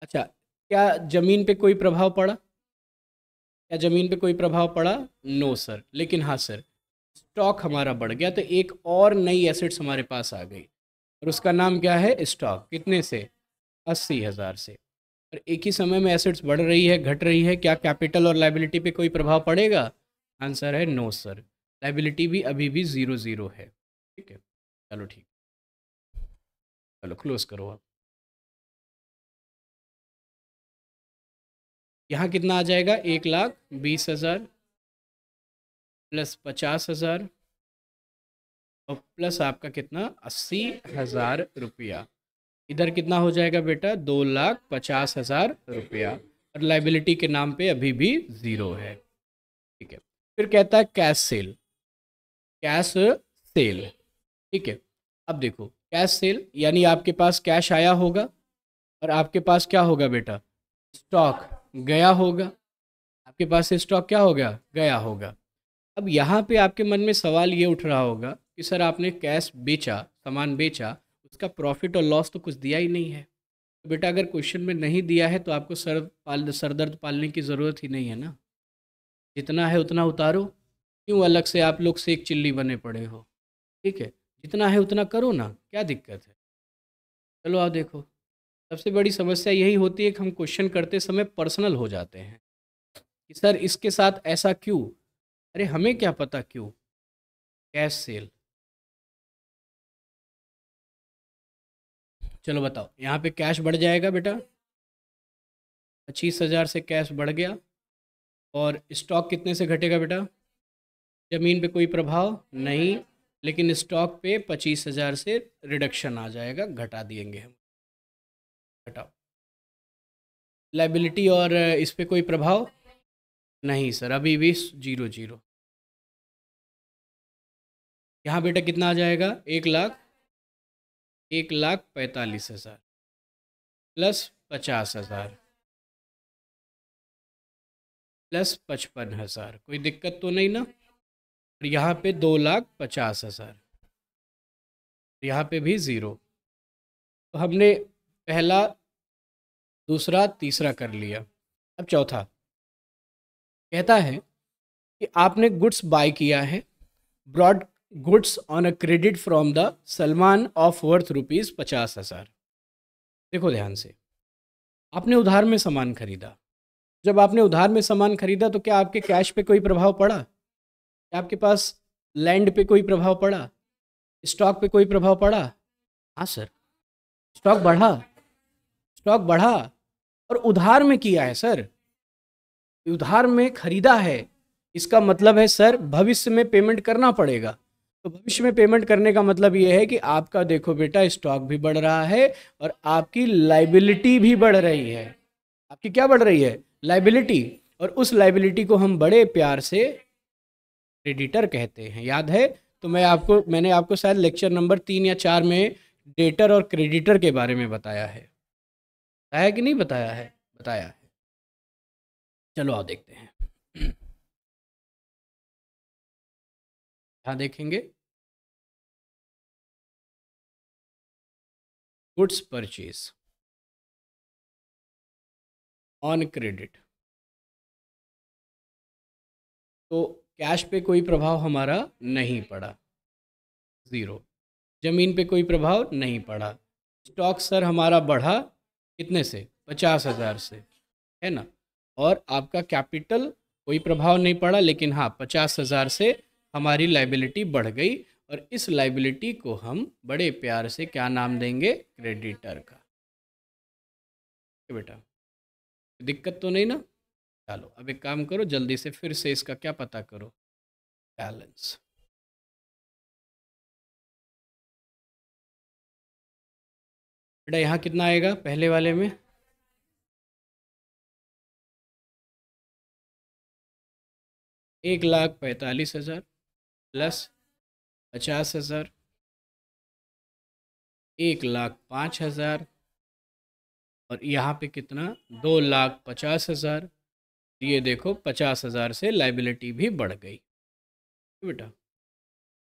अच्छा क्या ज़मीन पे कोई प्रभाव पड़ा क्या ज़मीन पे कोई प्रभाव पड़ा नो सर लेकिन हाँ सर स्टॉक हमारा बढ़ गया तो एक और नई एसेट्स हमारे पास आ गई और उसका नाम क्या है स्टॉक कितने से अस्सी हज़ार से और एक ही समय में एसेट्स बढ़ रही है घट रही है क्या कैपिटल और लाइबिलिटी पे कोई प्रभाव पड़ेगा आंसर है नो सर लाइबिलिटी भी अभी भी ज़ीरो ज़ीरो है ठीक है चलो ठीक चलो क्लोज करो आप यहाँ कितना आ जाएगा एक लाख बीस हज़ार प्लस पचास हज़ार और प्लस आपका कितना अस्सी हज़ार रुपया इधर कितना हो जाएगा बेटा दो लाख पचास हज़ार रुपया और लाइबिलिटी के नाम पे अभी भी ज़ीरो है ठीक है फिर कहता है कैश सेल कैश सेल ठीक है अब देखो कैश सेल यानी आपके पास कैश आया होगा और आपके पास क्या होगा बेटा स्टॉक गया होगा आपके पास स्टॉक क्या हो गया गया होगा अब यहाँ पे आपके मन में सवाल ये उठ रहा होगा कि सर आपने कैश बेचा सामान बेचा उसका प्रॉफिट और लॉस तो कुछ दिया ही नहीं है तो बेटा अगर क्वेश्चन में नहीं दिया है तो आपको सर पाल सरदर्द पालने की ज़रूरत ही नहीं है ना जितना है उतना उतारो क्यों अलग से आप लोग से एक चिल्ली बने पड़े हो ठीक है जितना है उतना करो ना क्या दिक्कत है चलो आप देखो सबसे बड़ी समस्या यही होती है कि हम क्वेश्चन करते समय पर्सनल हो जाते हैं कि सर इसके साथ ऐसा क्यों अरे हमें क्या पता क्यों कैश सेल चलो बताओ यहाँ पे कैश बढ़ जाएगा बेटा पच्चीस हज़ार से कैश बढ़ गया और स्टॉक कितने से घटेगा बेटा ज़मीन पे कोई प्रभाव नहीं लेकिन स्टॉक पे पच्चीस हज़ार से रिडक्शन आ जाएगा घटा देंगे हम घटाओ लाइबिलिटी और इस पर कोई प्रभाव नहीं सर अभी भी जीरो जीरो यहाँ बेटा कितना आ जाएगा एक लाख एक लाख पैंतालीस हज़ार प्लस पचास हज़ार प्लस पचपन हज़ार कोई दिक्कत तो नहीं ना और यहाँ पे दो लाख पचास हज़ार यहाँ पे भी ज़ीरो तो हमने पहला दूसरा तीसरा कर लिया अब चौथा कहता है कि आपने गुड्स बाय किया है brought goods on a credit from the Salman of worth rupees पचास हज़ार देखो ध्यान से आपने उधार में सामान खरीदा जब आपने उधार में सामान खरीदा तो क्या आपके कैश पे कोई प्रभाव पड़ा क्या आपके पास लैंड पे कोई प्रभाव पड़ा स्टॉक पे कोई प्रभाव पड़ा हाँ सर स्टॉक बढ़ा स्टॉक बढ़ा और उधार में किया है सर उधार में खरीदा है इसका मतलब है सर भविष्य में पेमेंट करना पड़ेगा तो भविष्य में पेमेंट करने का मतलब यह है कि आपका देखो बेटा स्टॉक भी बढ़ रहा है और आपकी लाइबिलिटी भी बढ़ रही है आपकी क्या बढ़ रही है लाइबिलिटी और उस लाइबिलिटी को हम बड़े प्यार से क्रेडिटर कहते हैं याद है तो मैं आपको मैंने आपको शायद लेक्चर नंबर तीन या चार में डेटर और क्रेडिटर के बारे में बताया है बताया कि नहीं बताया है बताया है चलो आओ देखते हैं यहाँ देखेंगे गुड्स परचेज ऑन क्रेडिट तो कैश पे कोई प्रभाव हमारा नहीं पड़ा ज़ीरो ज़मीन पे कोई प्रभाव नहीं पड़ा स्टॉक सर हमारा बढ़ा कितने से पचास हज़ार से है ना और आपका कैपिटल कोई प्रभाव नहीं पड़ा लेकिन हाँ पचास हज़ार से हमारी लाइबिलिटी बढ़ गई और इस लाइबिलिटी को हम बड़े प्यार से क्या नाम देंगे क्रेडिटर का बेटा दिक्कत तो नहीं ना चलो अब एक काम करो जल्दी से फिर से इसका क्या पता करो बैलेंस बेटा यहाँ कितना आएगा पहले वाले में एक लाख पैंतालीस हज़ार प्लस पचास हज़ार एक लाख पाँच हज़ार और यहाँ पे कितना दो लाख पचास हज़ार तो ये देखो पचास हज़ार से लाइबिलिटी भी बढ़ गई तो बेटा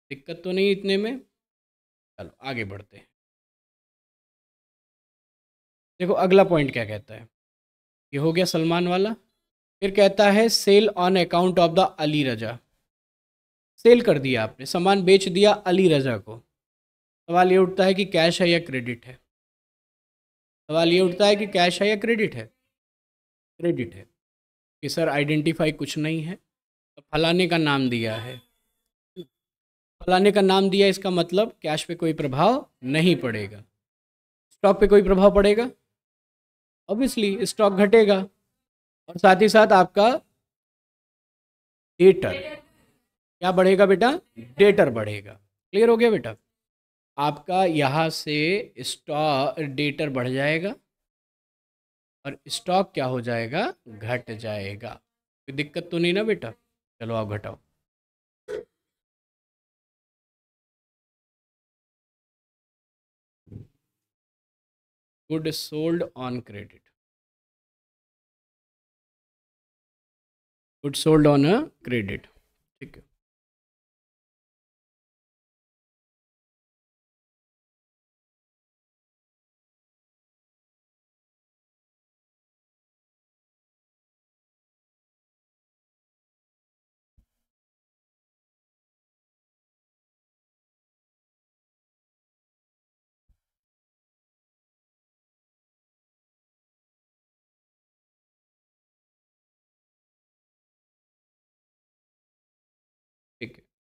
दिक्कत तो नहीं इतने में चलो आगे बढ़ते हैं देखो अगला पॉइंट क्या कहता है ये हो गया सलमान वाला फिर कहता है sale on account of the Ali Raza sale कर दिया आपने सामान बेच दिया अली रजा को सवाल ये उठता है कि कैश है या क्रेडिट है सवाल ये उठता है कि कैश है या क्रेडिट है क्रेडिट है कि सर आइडेंटिफाई कुछ नहीं है तो फलाने का नाम दिया है फलाने का नाम दिया इसका मतलब कैश पे कोई प्रभाव नहीं पड़ेगा स्टॉक पे कोई प्रभाव पड़ेगा ऑब्वियसली स्टॉक घटेगा और साथ ही साथ आपका डेटर क्या बढ़ेगा बेटा डेटर बढ़ेगा क्लियर हो गया बेटा आपका यहाँ से स्टॉक डेटर बढ़ जाएगा और स्टॉक क्या हो जाएगा घट जाएगा कोई दिक्कत तो नहीं ना बेटा चलो आप घटाओ good sold on credit good sold on a credit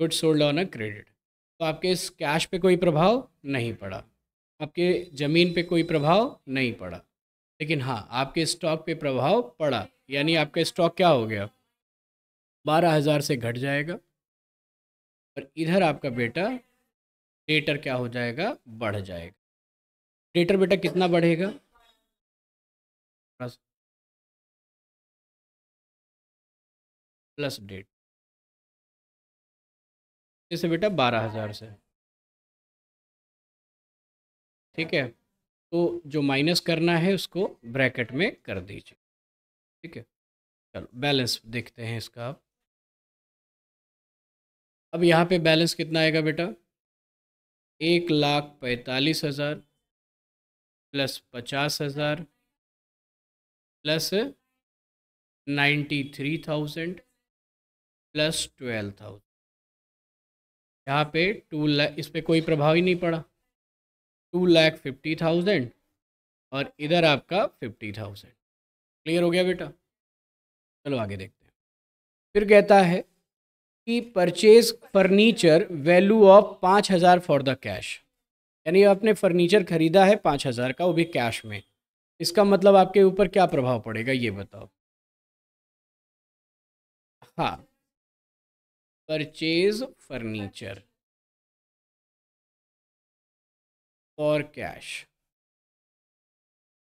goods sold on a credit तो आपके इस कैश पे कोई प्रभाव नहीं पड़ा आपके ज़मीन पे कोई प्रभाव नहीं पड़ा लेकिन हाँ आपके स्टॉक पे प्रभाव पड़ा यानी आपका स्टॉक क्या हो गया बारह हज़ार से घट जाएगा और इधर आपका बेटा डेटर क्या हो जाएगा बढ़ जाएगा डेटर बेटा कितना बढ़ेगा प्लस डेट से बेटा बारह हज़ार से ठीक है तो जो माइनस करना है उसको ब्रैकेट में कर दीजिए ठीक है चलो बैलेंस देखते हैं इसका आप अब यहाँ पे बैलेंस कितना आएगा बेटा एक लाख पैंतालीस हज़ार प्लस पचास हज़ार plus ninety three thousand plus twelve thousand यहाँ पे टू लैख इस पर कोई प्रभाव ही नहीं पड़ा टू लैख फिफ्टी थाउजेंड और इधर आपका फिफ्टी थाउजेंड क्लियर हो गया बेटा चलो आगे देखते हैं फिर कहता है कि परचेज फर्नीचर वैल्यू ऑफ पाँच हज़ार फॉर द कैश यानी आपने फर्नीचर खरीदा है पाँच हज़ार का वो भी कैश में इसका मतलब आपके ऊपर क्या प्रभाव पड़ेगा ये बताओ हाँ परचेज फर्नीचर और कैश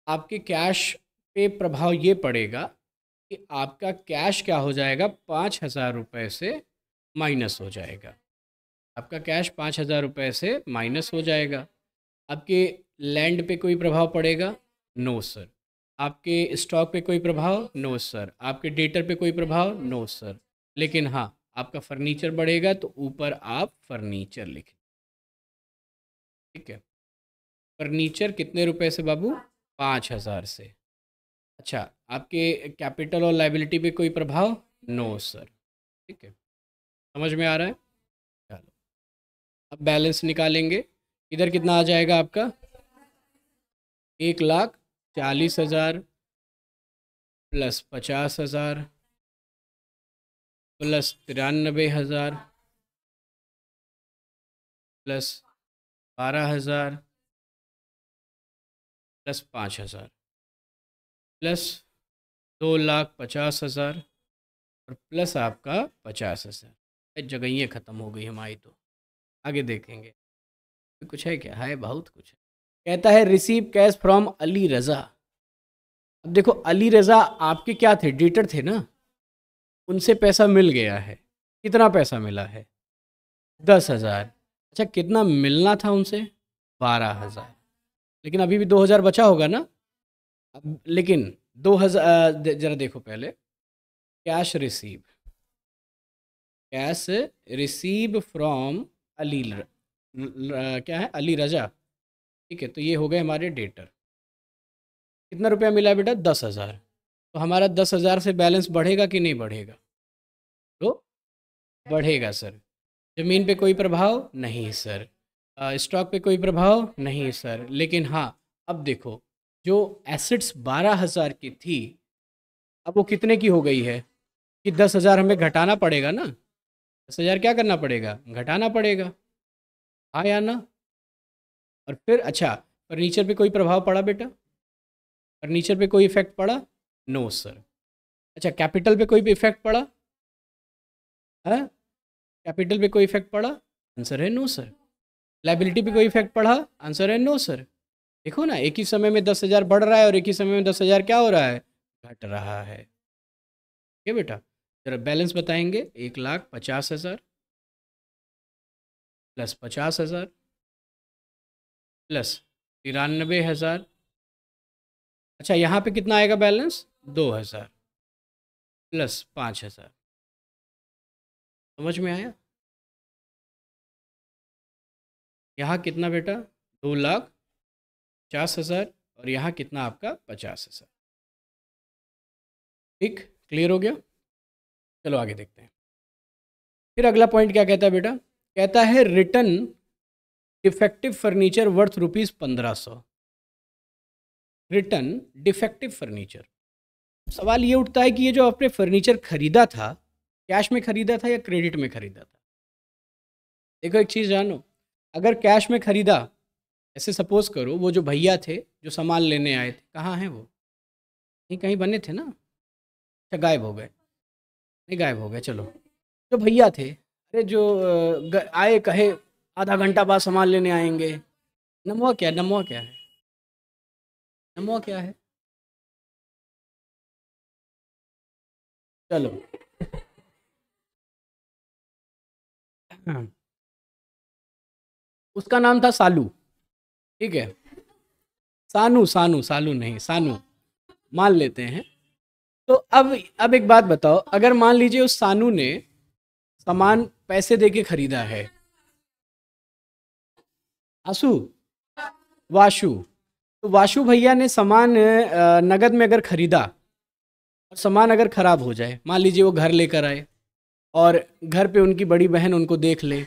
आपके कैश पे प्रभाव ये पड़ेगा कि आपका कैश क्या हो जाएगा पाँच हज़ार रुपये से माइनस हो जाएगा आपका कैश पाँच हज़ार रुपये से माइनस हो जाएगा आपके लैंड पे कोई प्रभाव पड़ेगा नो सर आपके स्टॉक पे कोई प्रभाव नो सर आपके डेटर पे कोई प्रभाव नो सर लेकिन हाँ आपका फर्नीचर बढ़ेगा तो ऊपर आप फर्नीचर लिखें ठीक है फर्नीचर कितने रुपए से बाबू पाँच हज़ार से अच्छा आपके कैपिटल और लाइबिलिटी पे कोई प्रभाव नो सर ठीक है समझ में आ रहा है चलो अब बैलेंस निकालेंगे इधर कितना आ जाएगा आपका एक लाख चालीस हज़ार प्लस पचास हज़ार प्लस तिरानबे हज़ार प्लस बारह हज़ार प्लस पाँच हज़ार प्लस दो लाख पचास हज़ार और प्लस आपका पचास हज़ार जगह ये ख़त्म हो गई हमारी तो आगे देखेंगे कुछ है क्या है बहुत कुछ है कहता है receive cash from Ali Raza अब देखो अली रज़ा आपके क्या थे डेटर थे ना उनसे पैसा मिल गया है कितना पैसा मिला है दस हज़ार अच्छा कितना मिलना था उनसे बारह हज़ार लेकिन अभी भी दो हज़ार बचा होगा ना लेकिन दो हज़ार जरा देखो पहले cash receive cash receive from Ali र, र, र, क्या है अली रजा ठीक है तो ये हो गए हमारे डेटर कितना रुपया मिला बेटा दस हज़ार तो हमारा दस हज़ार से बैलेंस बढ़ेगा कि नहीं बढ़ेगा तो बढ़ेगा सर ज़मीन पे कोई प्रभाव नहीं सर स्टॉक पे कोई प्रभाव नहीं सर लेकिन हाँ अब देखो जो एसेट्स बारह हज़ार की थी अब वो कितने की हो गई है कि दस हज़ार हमें घटाना पड़ेगा ना दस हज़ार क्या करना पड़ेगा घटाना पड़ेगा हाँ या ना और फिर अच्छा फर्नीचर पे कोई प्रभाव पड़ा बेटा फर्नीचर पे कोई इफेक्ट पड़ा नो सर अच्छा कैपिटल पे कोई भी इफेक्ट पड़ा है हाँ? कैपिटल पे कोई इफेक्ट पड़ा आंसर है नो सर लाइबिलिटी पे कोई इफेक्ट पड़ा आंसर है नो सर देखो ना एक ही समय में दस हज़ार बढ़ रहा है और एक ही समय में दस हज़ार क्या हो रहा है घट रहा है ठीक है बेटा जरा बैलेंस बताएंगे एक लाख पचास हज़ार प्लस पचास हज़ार प्लस तिरानबे हज़ार अच्छा यहाँ पे कितना आएगा बैलेंस दो हज़ार प्लस पाँच हज़ार समझ में आया यहाँ कितना बेटा दो लाख पचास हज़ार और यहाँ कितना आपका पचास हज़ार ठीक क्लियर हो गया चलो आगे देखते हैं फिर अगला पॉइंट क्या कहता है बेटा कहता है return defective furniture worth rupees पंद्रह सौ रिटर्न डिफेक्टिव फर्नीचर सवाल ये उठता है कि ये जो आपने फर्नीचर खरीदा था कैश में खरीदा था या क्रेडिट में खरीदा था देखो एक चीज़ जानो अगर कैश में खरीदा ऐसे सपोज करो वो जो भैया थे जो सामान लेने आए थे कहाँ हैं वो कहीं कहीं बने थे ना अच्छा गायब हो गए नहीं गायब हो गए चलो जो भैया थे अरे जो आए कहे आधा घंटा बाद सामान लेने आएंगे नमवा क्या नमवा क्या है नमवा क्या है चलो हाँ। उसका नाम था सालू ठीक है सानू सानू सालू नहीं सानू मान लेते हैं तो अब अब एक बात बताओ अगर मान लीजिए उस सानू ने सामान पैसे दे के खरीदा है आसू वाशु तो वाशु भैया ने सामान नगद में अगर खरीदा और सामान अगर ख़राब हो जाए मान लीजिए वो घर लेकर आए और घर पे उनकी बड़ी बहन उनको देख ले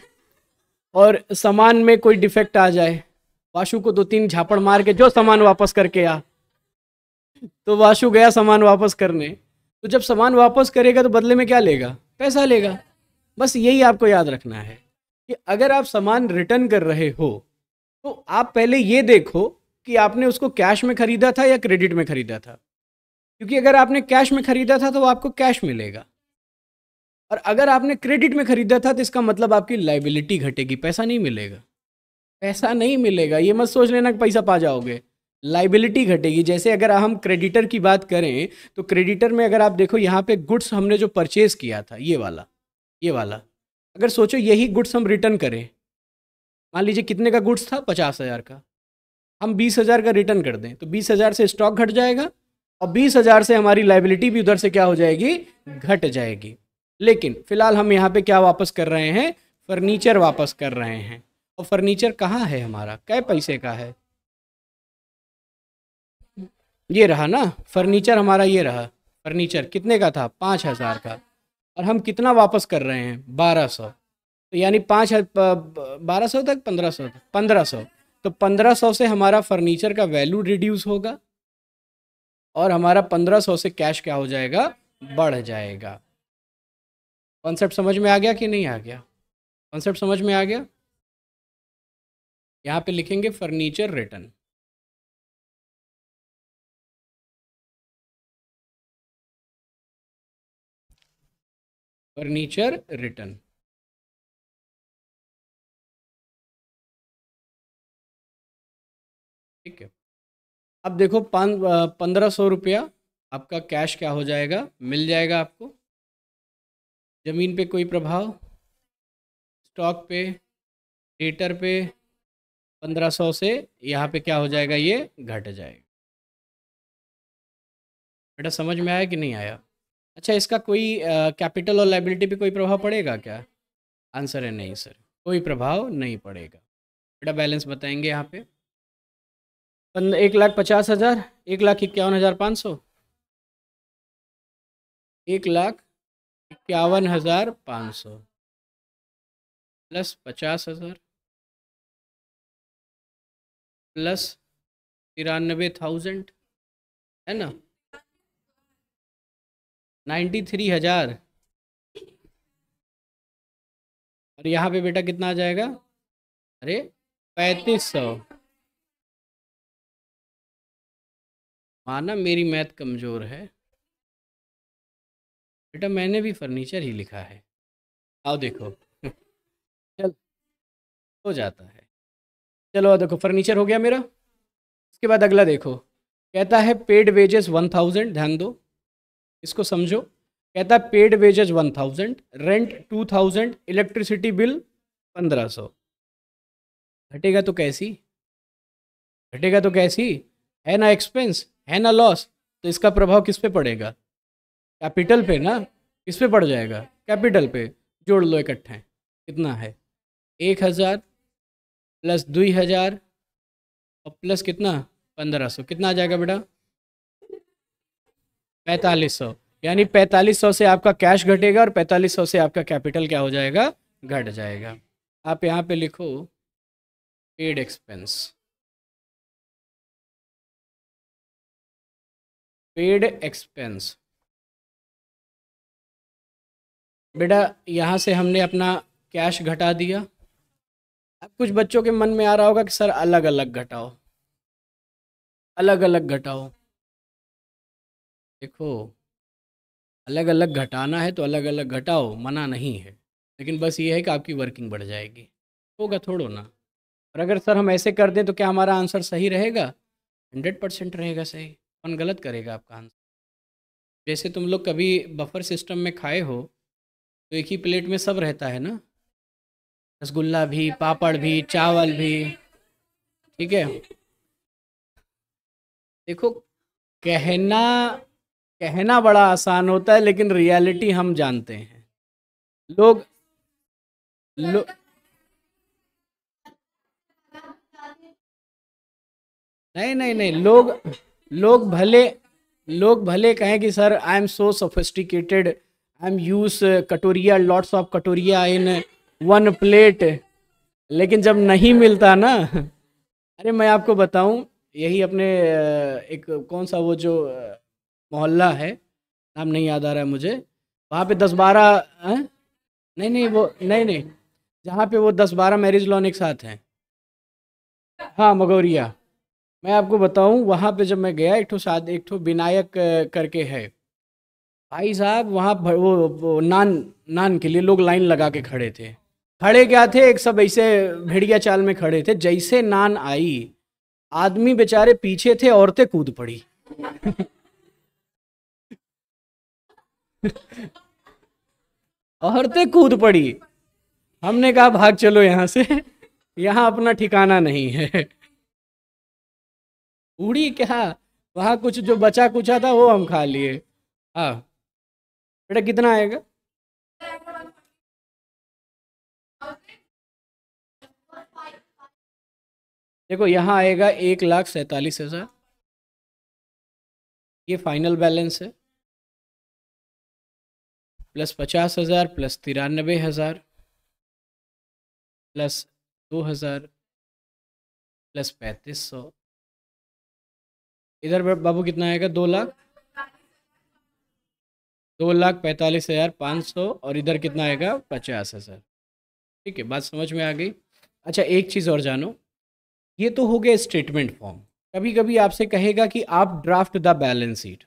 और सामान में कोई डिफेक्ट आ जाए वाशु को दो तीन झापड़ मार के जो सामान वापस करके आ तो वाशु गया सामान वापस करने तो जब सामान वापस करेगा तो बदले में क्या लेगा पैसा लेगा बस यही आपको याद रखना है कि अगर आप सामान रिटर्न कर रहे हो तो आप पहले ये देखो कि आपने उसको कैश में खरीदा था या क्रेडिट में खरीदा था क्योंकि अगर आपने कैश में खरीदा था तो आपको कैश मिलेगा और अगर आपने क्रेडिट में खरीदा था तो इसका मतलब आपकी लाइबिलिटी घटेगी पैसा नहीं मिलेगा पैसा नहीं मिलेगा ये मत सोच लेना कि पैसा पा जाओगे लाइबिलिटी घटेगी जैसे अगर हम क्रेडिटर की बात करें तो क्रेडिटर में अगर आप देखो यहाँ पे गुड्स हमने जो परचेज़ किया था ये वाला ये वाला अगर सोचो यही गुड्स हम रिटर्न करें मान लीजिए कितने का गुड्स था पचास हज़ार का हम बीस हज़ार का रिटर्न कर दें तो बीस हज़ार से स्टॉक घट जाएगा और बीस हजार से हमारी लाइबिलिटी भी उधर से क्या हो जाएगी घट जाएगी लेकिन फिलहाल हम यहाँ पे क्या वापस कर रहे हैं फर्नीचर वापस कर रहे हैं और फर्नीचर कहाँ है हमारा कै पैसे का है ये रहा ना फर्नीचर हमारा ये रहा फर्नीचर कितने का था पाँच हज़ार का और हम कितना वापस कर रहे हैं बारह सौ तो यानी पाँच बारह सौ तक पंद्रह सौ तक पंद्रह सौ तो पंद्रह सौ से हमारा फर्नीचर का वैल्यू रिड्यूस होगा और हमारा पंद्रह सौ से कैश क्या हो जाएगा बढ़ जाएगा कॉन्सेप्ट समझ में आ गया कि नहीं आ गया कॉन्सेप्ट समझ में आ गया यहाँ पे लिखेंगे फर्नीचर रिटर्न फर्नीचर रिटर्न अब देखो पाँच पंद्रह सौ रुपया आपका कैश क्या हो जाएगा मिल जाएगा आपको ज़मीन पे कोई प्रभाव स्टॉक पे डेटर पे पंद्रह सौ से यहाँ पे क्या हो जाएगा ये घट जाएगा बेटा समझ में आया कि नहीं आया अच्छा इसका कोई कैपिटल और लाइबिलिटी पे कोई प्रभाव पड़ेगा क्या आंसर है नहीं सर कोई प्रभाव नहीं पड़ेगा बेटा बैलेंस बताएंगे यहाँ पे एक लाख पचास हज़ार एक लाख इक्यावन हज़ार पाँच सौ एक लाख इक्यावन हज़ार पाँच सौ प्लस पचास हज़ार प्लस तिरानबे थाउजेंड है ना नाइन्टी थ्री हज़ार और यहाँ पे बेटा कितना आ जाएगा अरे पैंतीस सौ माना मेरी मैथ कमज़ोर है बेटा मैंने भी फर्नीचर ही लिखा है आओ देखो चल हो जाता है चलो देखो फर्नीचर हो गया मेरा उसके बाद अगला देखो कहता है पेड वेजेस वन थाउजेंड ध्यान दो इसको समझो कहता है paid wages one thousand rent two thousand electricity bill पंद्रह सौ घटेगा तो कैसी घटेगा तो कैसी है ना एक्सपेंस है ना लॉस तो इसका प्रभाव किस पे पड़ेगा कैपिटल पे ना किस पे पड़ जाएगा कैपिटल पे जोड़ लो इकट्ठे कितना है एक हज़ार प्लस दुई हज़ार और प्लस कितना पंद्रह सौ कितना आ जाएगा बेटा पैंतालीस सौ यानी पैंतालीस सौ से आपका कैश घटेगा और पैंतालीस सौ से आपका कैपिटल क्या हो जाएगा घट जाएगा आप यहाँ पे लिखो पेड एक्सपेंस पेड एक्सपेंस बेटा यहाँ से हमने अपना कैश घटा दिया अब कुछ बच्चों के मन में आ रहा होगा कि सर अलग अलग घटाओ अलग अलग घटाओ देखो अलग अलग घटाना है तो अलग अलग घटाओ मना नहीं है लेकिन बस ये है कि आपकी वर्किंग बढ़ जाएगी होगा थोड़ो ना और अगर सर हम ऐसे कर दें तो क्या हमारा आंसर सही रहेगा हंड्रेड परसेंट रहेगा सही कौन गलत करेगा आपका आंसर जैसे तुम लोग कभी बफर सिस्टम में खाए हो तो एक ही प्लेट में सब रहता है ना रसगुल्ला भी पापड़ भी चावल भी ठीक है देखो कहना कहना बड़ा आसान होता है लेकिन रियलिटी हम जानते हैं लोग लो, नहीं नहीं नहीं लोग लोग भले लोग भले कहें कि sir I am so sophisticated I am use कटोरिया लॉट्स ऑफ कटोरिया इन वन प्लेट लेकिन जब नहीं मिलता ना अरे मैं आपको बताऊं यही अपने एक कौन सा वो जो मोहल्ला है नाम नहीं याद आ रहा है मुझे वहाँ पे दस बारह नहीं नहीं वो नहीं नहीं जहाँ पे वो दस बारह मैरिज लॉन एक साथ हैं हाँ मगौरिया मैं आपको बताऊं वहाँ पे जब मैं गया एक ठो साध एक ठो विनायक करके है भाई साहब वहाँ वो, वो नान नान के लिए लोग लाइन लगा के खड़े थे खड़े क्या थे एक सब ऐसे भेड़िया चाल में खड़े थे जैसे नान आई आदमी बेचारे पीछे थे औरतें कूद पड़ी औरतें कूद पड़ी हमने कहा भाग चलो यहाँ से यहाँ अपना ठिकाना नहीं है पूरी क्या वहाँ कुछ जो बचा कुचा था वो हम खा लिए हाँ बेटा कितना आएगा देखो यहाँ आएगा एक लाख सैतालीस हजार ये फाइनल बैलेंस है प्लस पचास हजार प्लस तिरानबे हजार प्लस दो हजार प्लस पैंतीस सौ इधर बाबू कितना आएगा दो लाख दो लाख पैंतालीस हज़ार पाँच सौ और इधर कितना आएगा पचास हज़ार ठीक है बात समझ में आ गई अच्छा एक चीज़ और जानो ये तो हो गया स्टेटमेंट फॉर्म कभी कभी आपसे कहेगा कि आप ड्राफ्ट द बैलेंस शीट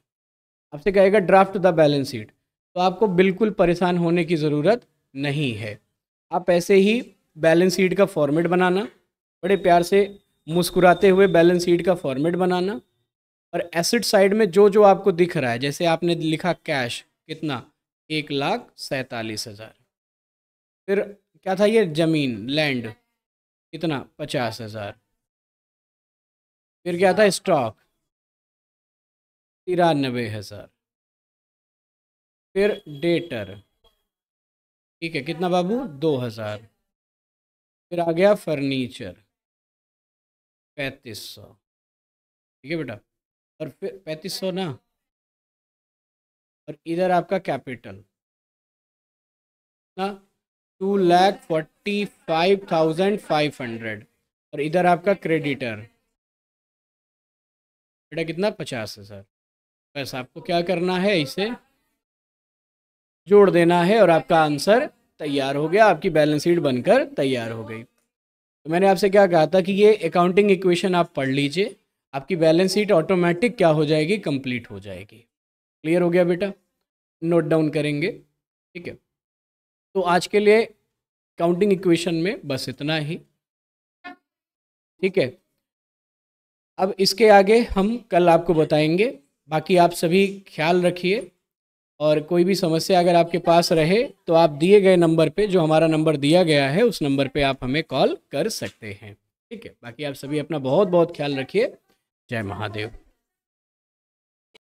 आपसे कहेगा ड्राफ्ट द बैलेंस शीट तो आपको बिल्कुल परेशान होने की ज़रूरत नहीं है आप ऐसे ही बैलेंस शीट का फॉर्मेट बनाना बड़े प्यार से मुस्कुराते हुए बैलेंस शीट का फॉर्मेट बनाना और एसिड साइड में जो जो आपको दिख रहा है जैसे आपने लिखा कैश कितना एक लाख सैतालीस हज़ार फिर क्या था ये ज़मीन लैंड कितना पचास हज़ार फिर क्या था स्टॉक तिरानबे हज़ार फिर डेटर ठीक है कितना बाबू दो हज़ार फिर आ गया फर्नीचर पैंतीस सौ ठीक है बेटा और फिर पैंतीस सौ ना और इधर आपका कैपिटल ना two lakh forty five thousand five hundred और इधर आपका क्रेडिटर बेटा कितना पचास है सर बस आपको क्या करना है इसे जोड़ देना है और आपका आंसर तैयार हो गया आपकी बैलेंस शीट बनकर तैयार हो गई तो मैंने आपसे क्या कहा था कि ये अकाउंटिंग इक्वेशन आप पढ़ लीजिए आपकी बैलेंस शीट ऑटोमेटिक क्या हो जाएगी कंप्लीट हो जाएगी क्लियर हो गया बेटा नोट डाउन करेंगे ठीक है तो आज के लिए काउंटिंग इक्वेशन में बस इतना ही ठीक है अब इसके आगे हम कल आपको बताएंगे बाकी आप सभी ख्याल रखिए और कोई भी समस्या अगर आपके पास रहे तो आप दिए गए नंबर पे जो हमारा नंबर दिया गया है उस नंबर पे आप हमें कॉल कर सकते हैं ठीक है बाकी आप सभी अपना बहुत बहुत ख्याल रखिए जय महादेव